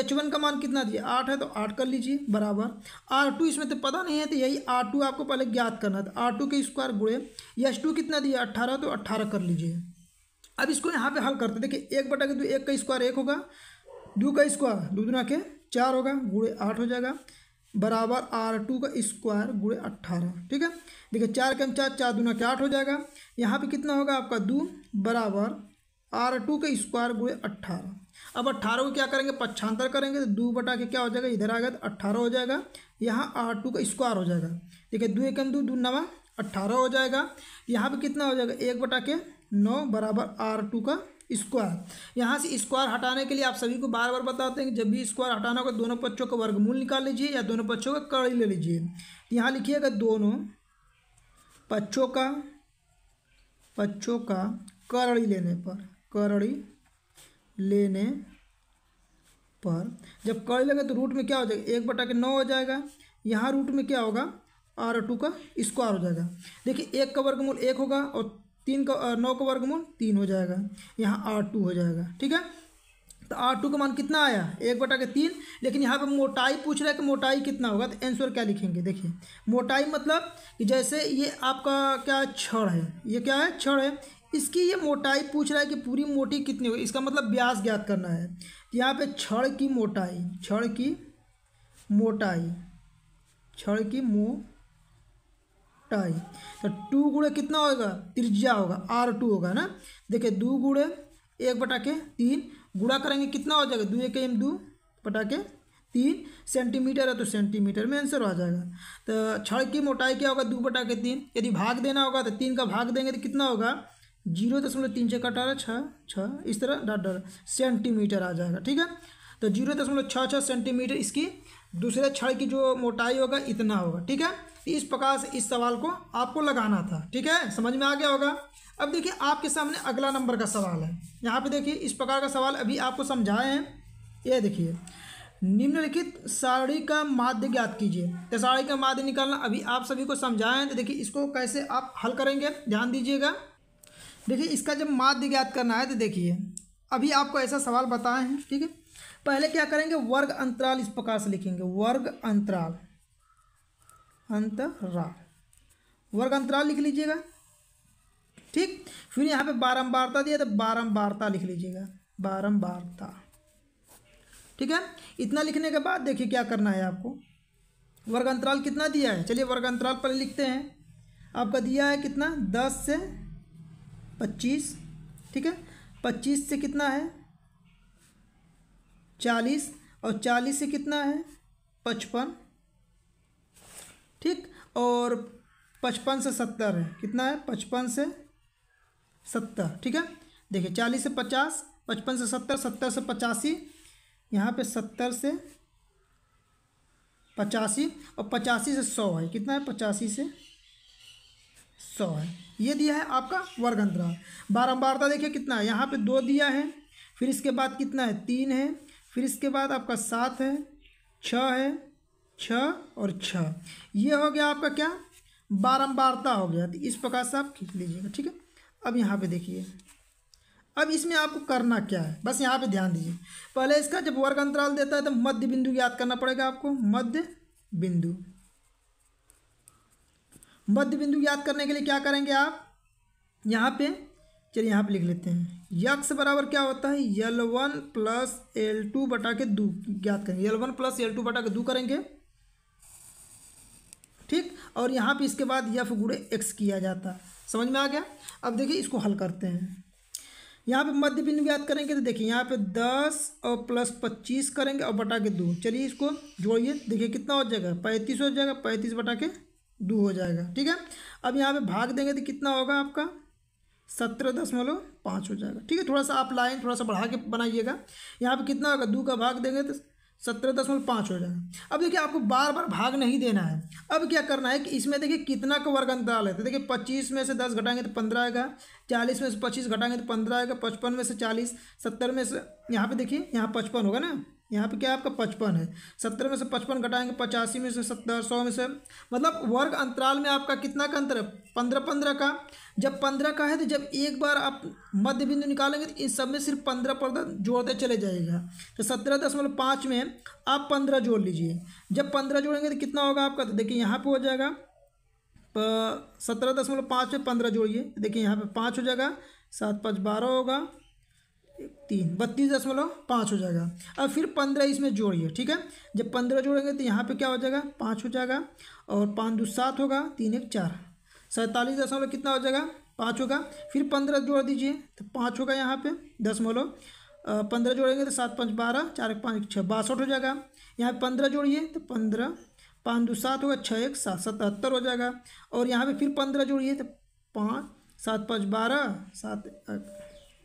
एच वन का मान कितना दिए आठ है तो आठ कर लीजिए बराबर आर टू इसमें तो पता नहीं है तो यही आर टू आपको पहले ज्ञात करना है तो आर टू के स्क्वायर बुरे एच टू कितना दिए अट्ठारह तो अट्ठारह कर लीजिए अब इसको यहाँ पर हल करते देखिए एक बटा के दो एक का स्क्वायर एक होगा दो का स्क्वायर दो दुना के चार होगा गुड़े आठ हो जाएगा बराबर आर टू का स्क्वायर गुड़े अट्ठारह ठीक है देखिए चार कम चार चार दूना के आठ हो जाएगा यहाँ पे कितना होगा आपका दो बराबर आर टू का स्क्वायर गुड़े अट्ठारह अब अट्ठारह को क्या करेंगे पक्षांतर करेंगे तो दो बटा के क्या हो जाएगा इधर आ गया तो अट्ठारह हो जाएगा यहाँ आर टू का स्क्वायर हो जाएगा देखिए दो एक दो दू नवा अट्ठारह हो जाएगा यहाँ पर कितना हो जाएगा एक बटा के नौ बराबर आर टू का स्क्वायर यहाँ से स्क्वायर हटाने के लिए आप सभी को बार बार बताते हैं कि जब भी स्क्वायर हटाना होगा दोनों पक्षों का वर्गमूल निकाल लीजिए या दोनों पक्षों का कड़ी ले लीजिए यहाँ लिखिएगा दोनों पक्षों का पक्षों का करड़ी लेने पर करड़ी लेने पर जब करड़ी लेगा तो रूट में क्या हो जाएगा एक बटा के नौ हो जाएगा यहाँ रूट में क्या होगा आर टू का स्क्वायर हो जाएगा देखिए एक का वर्गमूल एक होगा और तीन का नौ का वर्गमूल तीन हो जाएगा यहाँ आर टू हो जाएगा ठीक है तो आर टू का मान कितना आया एक बटा के तीन लेकिन यहाँ पे मोटाई पूछ रहा है कि मोटाई कितना होगा तो आंसर क्या लिखेंगे देखिए मोटाई मतलब कि जैसे ये आपका क्या छड़ है ये क्या है छड़ है इसकी ये मोटाई पूछ रहा है कि पूरी मोटी कितनी होगी इसका मतलब ब्यास ज्ञात करना है तो यहाँ पर छड़ की मोटाई छड़ की मोटाई छड़ की मोह टाई तो टू गुड़े कितना होगा त्रिज्या होगा आर टू होगा ना देखिए दो गुड़े एक बटा के तीन गुड़ा करेंगे कितना हो जाएगा दो एक एम दो बटा के तीन सेंटीमीटर है तो सेंटीमीटर में आंसर आ जाएगा तो छड़ की मोटाई क्या होगा दो बटा के तीन यदि भाग देना होगा तो तीन का भाग देंगे तो कितना होगा जीरो दशमलव तीन छः अठारह छः छः इस तरह डर डर सेंटीमीटर आ जाएगा ठीक है तो जीरो दशमलव छः छः सेंटीमीटर इसकी दूसरे छड़ की जो मोटाई होगा इतना होगा ठीक है इस प्रकार से इस सवाल को आपको लगाना था ठीक है समझ में आ गया होगा अब देखिए आपके सामने अगला नंबर का सवाल है यहाँ पे देखिए इस प्रकार का सवाल अभी आपको समझाए हैं यह देखिए निम्नलिखित साड़ी का माध्य ज्ञात कीजिए तो साड़ी का माध्य निकालना अभी आप सभी को समझाए हैं तो देखिए इसको कैसे आप हल करेंगे ध्यान दीजिएगा देखिए इसका जब माध्य ज्ञात करना है तो देखिए अभी आपको ऐसा सवाल बताए हैं ठीक है पहले क्या करेंगे वर्ग अंतराल इस प्रकार से लिखेंगे वर्ग अंतराल अंतरा वर्ग अंतराल लिख लीजिएगा ठीक फिर यहाँ पे बारंबारता दिया तो बारंबारता लिख लीजिएगा बारंबारता ठीक है इतना लिखने के बाद देखिए क्या करना है आपको वर्ग अंतराल कितना दिया है चलिए वर्ग अंतराल पहले लिखते हैं आपका दिया है कितना दस से पच्चीस ठीक है पच्चीस से कितना है चालीस और चालीस से कितना है पचपन ठीक और पचपन से सत्तर है कितना है पचपन से सत्तर ठीक है देखिए चालीस से पचास पचपन से सत्तर सत्तर से पचासी यहाँ पे सत्तर से पचासी और पचासी से सौ है कितना है पचासी से सौ है ये दिया है आपका वर्ग अंतराल बारम्बारता देखिए कितना है यहाँ पे दो दिया है फिर इसके बाद कितना है तीन है फिर इसके बाद आपका सात है छः है छ और छ ये हो गया आपका क्या बारंबारता हो गया तो इस प्रकार से आप खींच लीजिएगा ठीक है अब यहाँ पे देखिए अब इसमें आपको करना क्या है बस यहाँ पे ध्यान दीजिए पहले इसका जब वर्ग अंतराल देता है तो मध्य बिंदु याद करना पड़ेगा आपको मध्य बिंदु मध्य बिंदु याद करने के लिए क्या करेंगे आप यहाँ पे चलिए यहाँ पे लिख लेते हैं यक्स बराबर क्या होता है l one plus l two बटा के दो याद करेंगे l one plus l two बटा के दो करेंगे ठीक और यहाँ पे इसके बाद यफ गुड़े एक्स किया जाता समझ में आ गया अब देखिए इसको हल करते हैं यहाँ पे मध्य बिंदु याद करेंगे तो देखिए यहाँ पे दस और प्लस पच्चीस करेंगे और बटा के दो चलिए इसको जोड़िए देखिए कितना हो जाएगा पैंतीस हो जाएगा पैंतीस बटा के दो हो जाएगा ठीक है अब यहाँ पे भाग देंगे तो कितना होगा आपका सत्रह दशमलव पाँच हो जाएगा ठीक है थोड़ा सा आप लाइन थोड़ा सा बढ़ा के बनाइएगा यहाँ पे कितना होगा दो का भाग देंगे तो सत्रह दशमलव पाँच हो जाएगा अब देखिए आपको बार बार भाग नहीं देना है अब क्या करना है कि इसमें देखिए कितना का वर्ग अंतराल है तो देखिए पच्चीस में से दस घटाएंगे तो पंद्रह आएगा चालीस में से पच्चीस घटाएंगे तो पंद्रह आएगा पचपन में से चालीस सत्तर में से यहाँ पे देखिए यहाँ पचपन होगा ना यहाँ पे क्या है आपका पचपन है सत्तर में से पचपन घटाएंगे पचासी में से सत्तर सौ में से मतलब वर्ग अंतराल में आपका कितना का अंतर है पंद्रह पंद्रह का जब पंद्रह का है तो जब एक बार आप मध्य बिंदु निकालेंगे तो इन सब में सिर्फ पंद्रह पंद्रह जोड़ते चले जाएगा तो सत्रह दशमलव पाँच में आप पंद्रह जोड़ लीजिए जब पंद्रह जोड़ेंगे तो कितना होगा आपका तो देखिए यहाँ पर हो जाएगा सत्रह दशमलव पाँच में पंद्रह जोड़िए तो देखिए यहाँ पर पाँच हो जाएगा सात पाँच बारह होगा तीन बत्तीस दशमलव पाँच हो जाएगा अब फिर पंद्रह इसमें जोड़िए ठीक है जब पंद्रह जोड़ेंगे तो यहाँ पे क्या हो जाएगा पाँच हो जाएगा और पाँच दो सात होगा तीन एक चार सैंतालीस दशमलव कितना हो जाएगा पाँच होगा फिर पंद्रह जोड़ दीजिए तो पाँच होगा यहाँ पे दशमलव पंद्रह जोड़ेंगे तो सात पाँच बारह चार एक पाँच छः बासठ हो जाएगा यहाँ पे पंद्रह जोड़िए तो पंद्रह पाँच दो सात होगा छः एक सात सतहत्तर हो जाएगा और यहाँ पर फिर पंद्रह जोड़िए तो पाँच सात पाँच बारह सात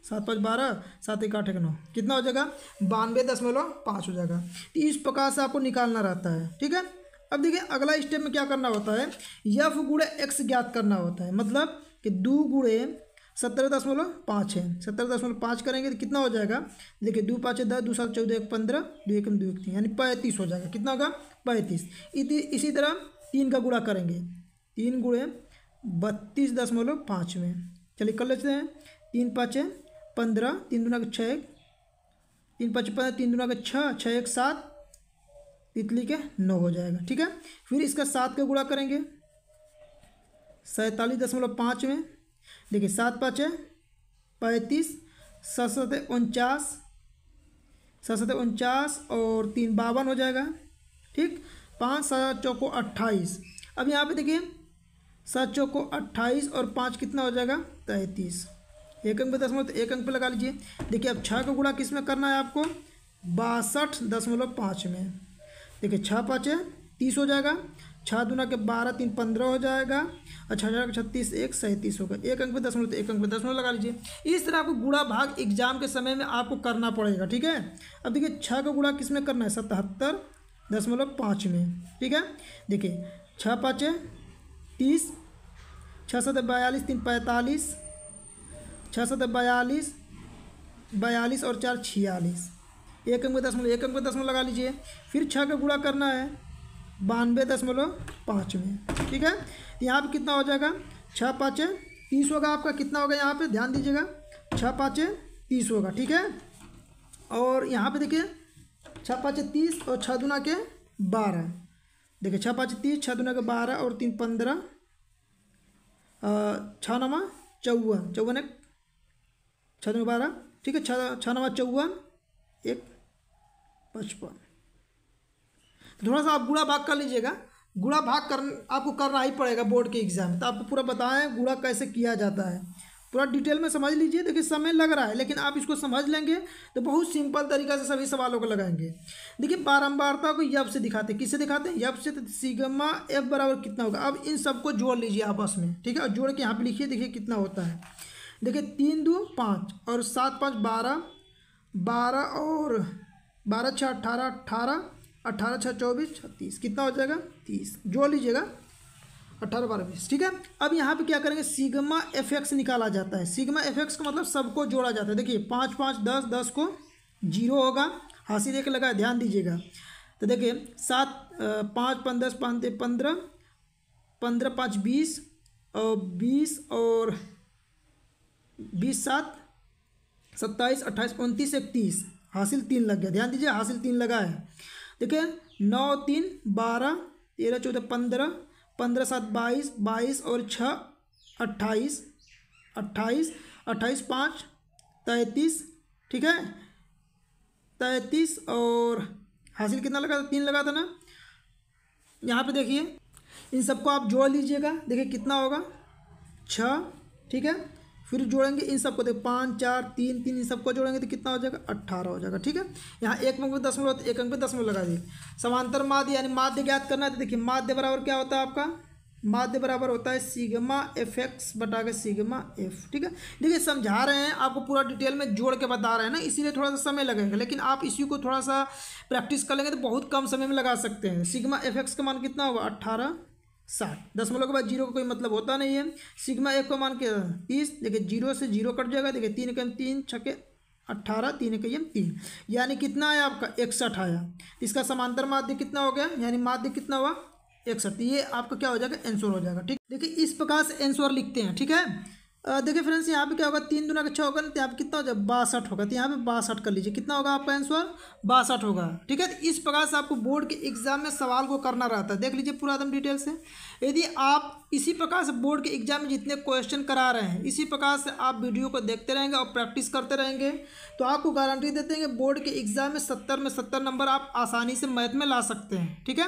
सात पाँच बारह सात एक आठ एक नौ कितना हो जाएगा बानवे दशमलव पाँच हो जाएगा तो इस प्रकार से आपको निकालना रहता है ठीक है अब देखिए अगला स्टेप में क्या करना होता है यफ गुड़े एक्स ज्ञात करना होता है मतलब कि दो गुड़े सत्रह दशमलव पाँच है सत्रह दशमलव पाँच करेंगे तो कितना हो जाएगा देखिए दो पाँच दस दो सात चौदह एक पंद्रह दो एक दो एक तीन यानी पैंतीस हो जाएगा कितना होगा पैंतीस इसी तरह तीन का गुड़ा करेंगे तीन गुड़े बत्तीस दशमलव पाँच में चलिए कर लेते हैं तीन पाँच पंद्रह तीन दुना का छः एक तीन पंद्रह तीन दुना का छः छः एक सात तितली के नौ हो जाएगा ठीक है फिर इसका सात का गुड़ा करेंगे सैंतालीस दशमलव पाँच में देखिए सात पाँच है पैंतीस सात सात उनचास सात सत उनचास और तीन बावन हो जाएगा ठीक पाँच सात चौको अट्ठाईस अब यहाँ पे देखिए सात चौको अट्ठाईस और पाँच कितना हो जाएगा तैंतीस एक अंक पे दशमलव तो एक अंक पे लगा लीजिए देखिए अब छः का गुणा किस में करना है आपको बासठ दशमलव पाँच में देखिए छः पाँच है तीस हो जाएगा छः दुना के बारह तीन पंद्रह हो जाएगा और छः हज़ार छत्तीस एक सैंतीस होगा एक अंक पे दसमलव तो एक अंक पे दसमलव लगा लीजिए इस तरह आपको गुड़ा भाग एग्जाम के समय में आपको करना पड़ेगा ठीक है अब देखिए छः का गुड़ा किस में करना है सतहत्तर दशमलव पाँच में ठीक है देखिए छः पाँच तीस छः सत बयालीस तीन पैंतालीस छः सत बयालीस बयालीस और चार छियालीस एक अंक दशमलव एक अंक दशमलव लगा लीजिए फिर छः का गुणा करना है बानवे दशमलव पाँच में ठीक है यहाँ पे कितना हो जाएगा छः पाँच तीस होगा आपका कितना होगा यहाँ पे ध्यान दीजिएगा छः पाँच तीस होगा ठीक है और यहाँ पे देखिए छः पाँच तीस और छः दुना के बारह देखिए छः पाँच तीस छः दुना के बारह और तीन पंद्रह छः नवा चौवन चौवन एक छः दूनी बारह ठीक है छः छः नवा चौवन एक पचपन तो थोड़ा सा आप गुड़ा भाग कर लीजिएगा गुड़ा भाग कर आपको करना ही पड़ेगा बोर्ड के एग्जाम तो आपको पूरा बताएं गुड़ा कैसे किया जाता है पूरा डिटेल में समझ लीजिए देखिए समय लग रहा है लेकिन आप इसको समझ लेंगे तो बहुत सिंपल तरीका से सभी सवालों को लगाएंगे देखिए बारंबारता को यब से दिखाते हैं किससे दिखाते हैं यब से तो सिगमा एफ बराबर कितना होगा अब इन सबको जोड़ लीजिए आपस में ठीक है और जोड़ के यहाँ पर लिखिए देखिए कितना होता है देखिए तीन दो पाँच और सात पाँच बारह बारह और बारह छः अट्ठारह अट्ठारह अट्ठारह छः चौबीस छत्तीस कितना हो जाएगा तीस जोड़ लीजिएगा अट्ठारह बारह बीस ठीक है अब यहाँ पे क्या करेंगे सिग्मा एफ एक्स निकाला जाता है सिग्मा एफ एक्स का मतलब सबको जोड़ा जाता है देखिए पाँच पाँच दस दस को जीरो होगा हाँसी देख लगा ध्यान दीजिएगा तो देखिए सात पाँच पाँच दस पाँच पंद्रह पंद्रह पाँच बीस और बीस और बीस सात सत्ताईस अट्ठाईस उनतीस इकतीस हासिल तीन लग गया ध्यान दीजिए हासिल तीन लगा है देखिए नौ तीन बारह तेरह चौदह पंद्रह पंद्रह सात बाईस बाईस और छः अट्ठाईस अट्ठाईस अट्ठाईस पाँच तैंतीस ठीक है तैंतीस और हासिल कितना लगा था तीन लगा था ना यहाँ पे देखिए इन सबको आप जोड़ लीजिएगा देखिए कितना होगा छः ठीक है फिर जोड़ेंगे इन सबको देखो पाँच चार तीन तीन इन सबको जोड़ेंगे तो कितना हो जाएगा अट्ठारह हो जाएगा ठीक है यहाँ एक अंक में दशमलव एक अंक में दशमलव लगा दिए समांतर माध्य यानी माध्य ज्ञात करना है तो देखिए माध्य बराबर क्या होता है आपका माध्य बराबर होता है सिगमा एफ एक्स बटा के सिगमा एफ ठीक है देखिए समझा रहे हैं आपको पूरा डिटेल में जोड़ के बता रहे हैं ना इसीलिए थोड़ा सा समय लगेगा लेकिन आप इसी को थोड़ा सा प्रैक्टिस कर लेंगे तो बहुत कम समय में लगा सकते हैं सिगमा एफ एक्स का मान कितना होगा अट्ठारह साठ दशमलव के बाद जीरो का कोई मतलब होता नहीं है सिग्मा एक को मान के तीस देखिए जीरो से जीरो कट जाएगा देखिए तीन के तीन छके अट्ठारह तीन के एम तीन यानी कितना आया आपका इकसठ आया इसका समांतर माध्य कितना हो गया यानी माध्य कितना हुआ इकसठ ये आपका क्या हो जाएगा आंसर हो जाएगा ठीक देखिए इस प्रकार से आंसर लिखते हैं ठीक है देखिए फ्रेंड्स यहाँ पे क्या होगा तीन दुना का छः होगा ना तो यहाँ कितना हो जाए बासठ होगा तो यहाँ पे बासठ कर लीजिए कितना होगा आपका आंसर बासठ होगा ठीक है तो इस प्रकार से आपको बोर्ड के एग्जाम में सवाल को करना रहता है देख लीजिए पूरा एकदम डिटेल से यदि आप इसी प्रकार से बोर्ड के एग्जाम में जितने क्वेश्चन करा रहे हैं इसी प्रकार से आप वीडियो को देखते रहेंगे और प्रैक्टिस करते रहेंगे तो आपको गारंटी देते हैं कि बोर्ड के एग्जाम में सत्तर में सत्तर नंबर आप आसानी से मैथ में ला सकते हैं ठीक है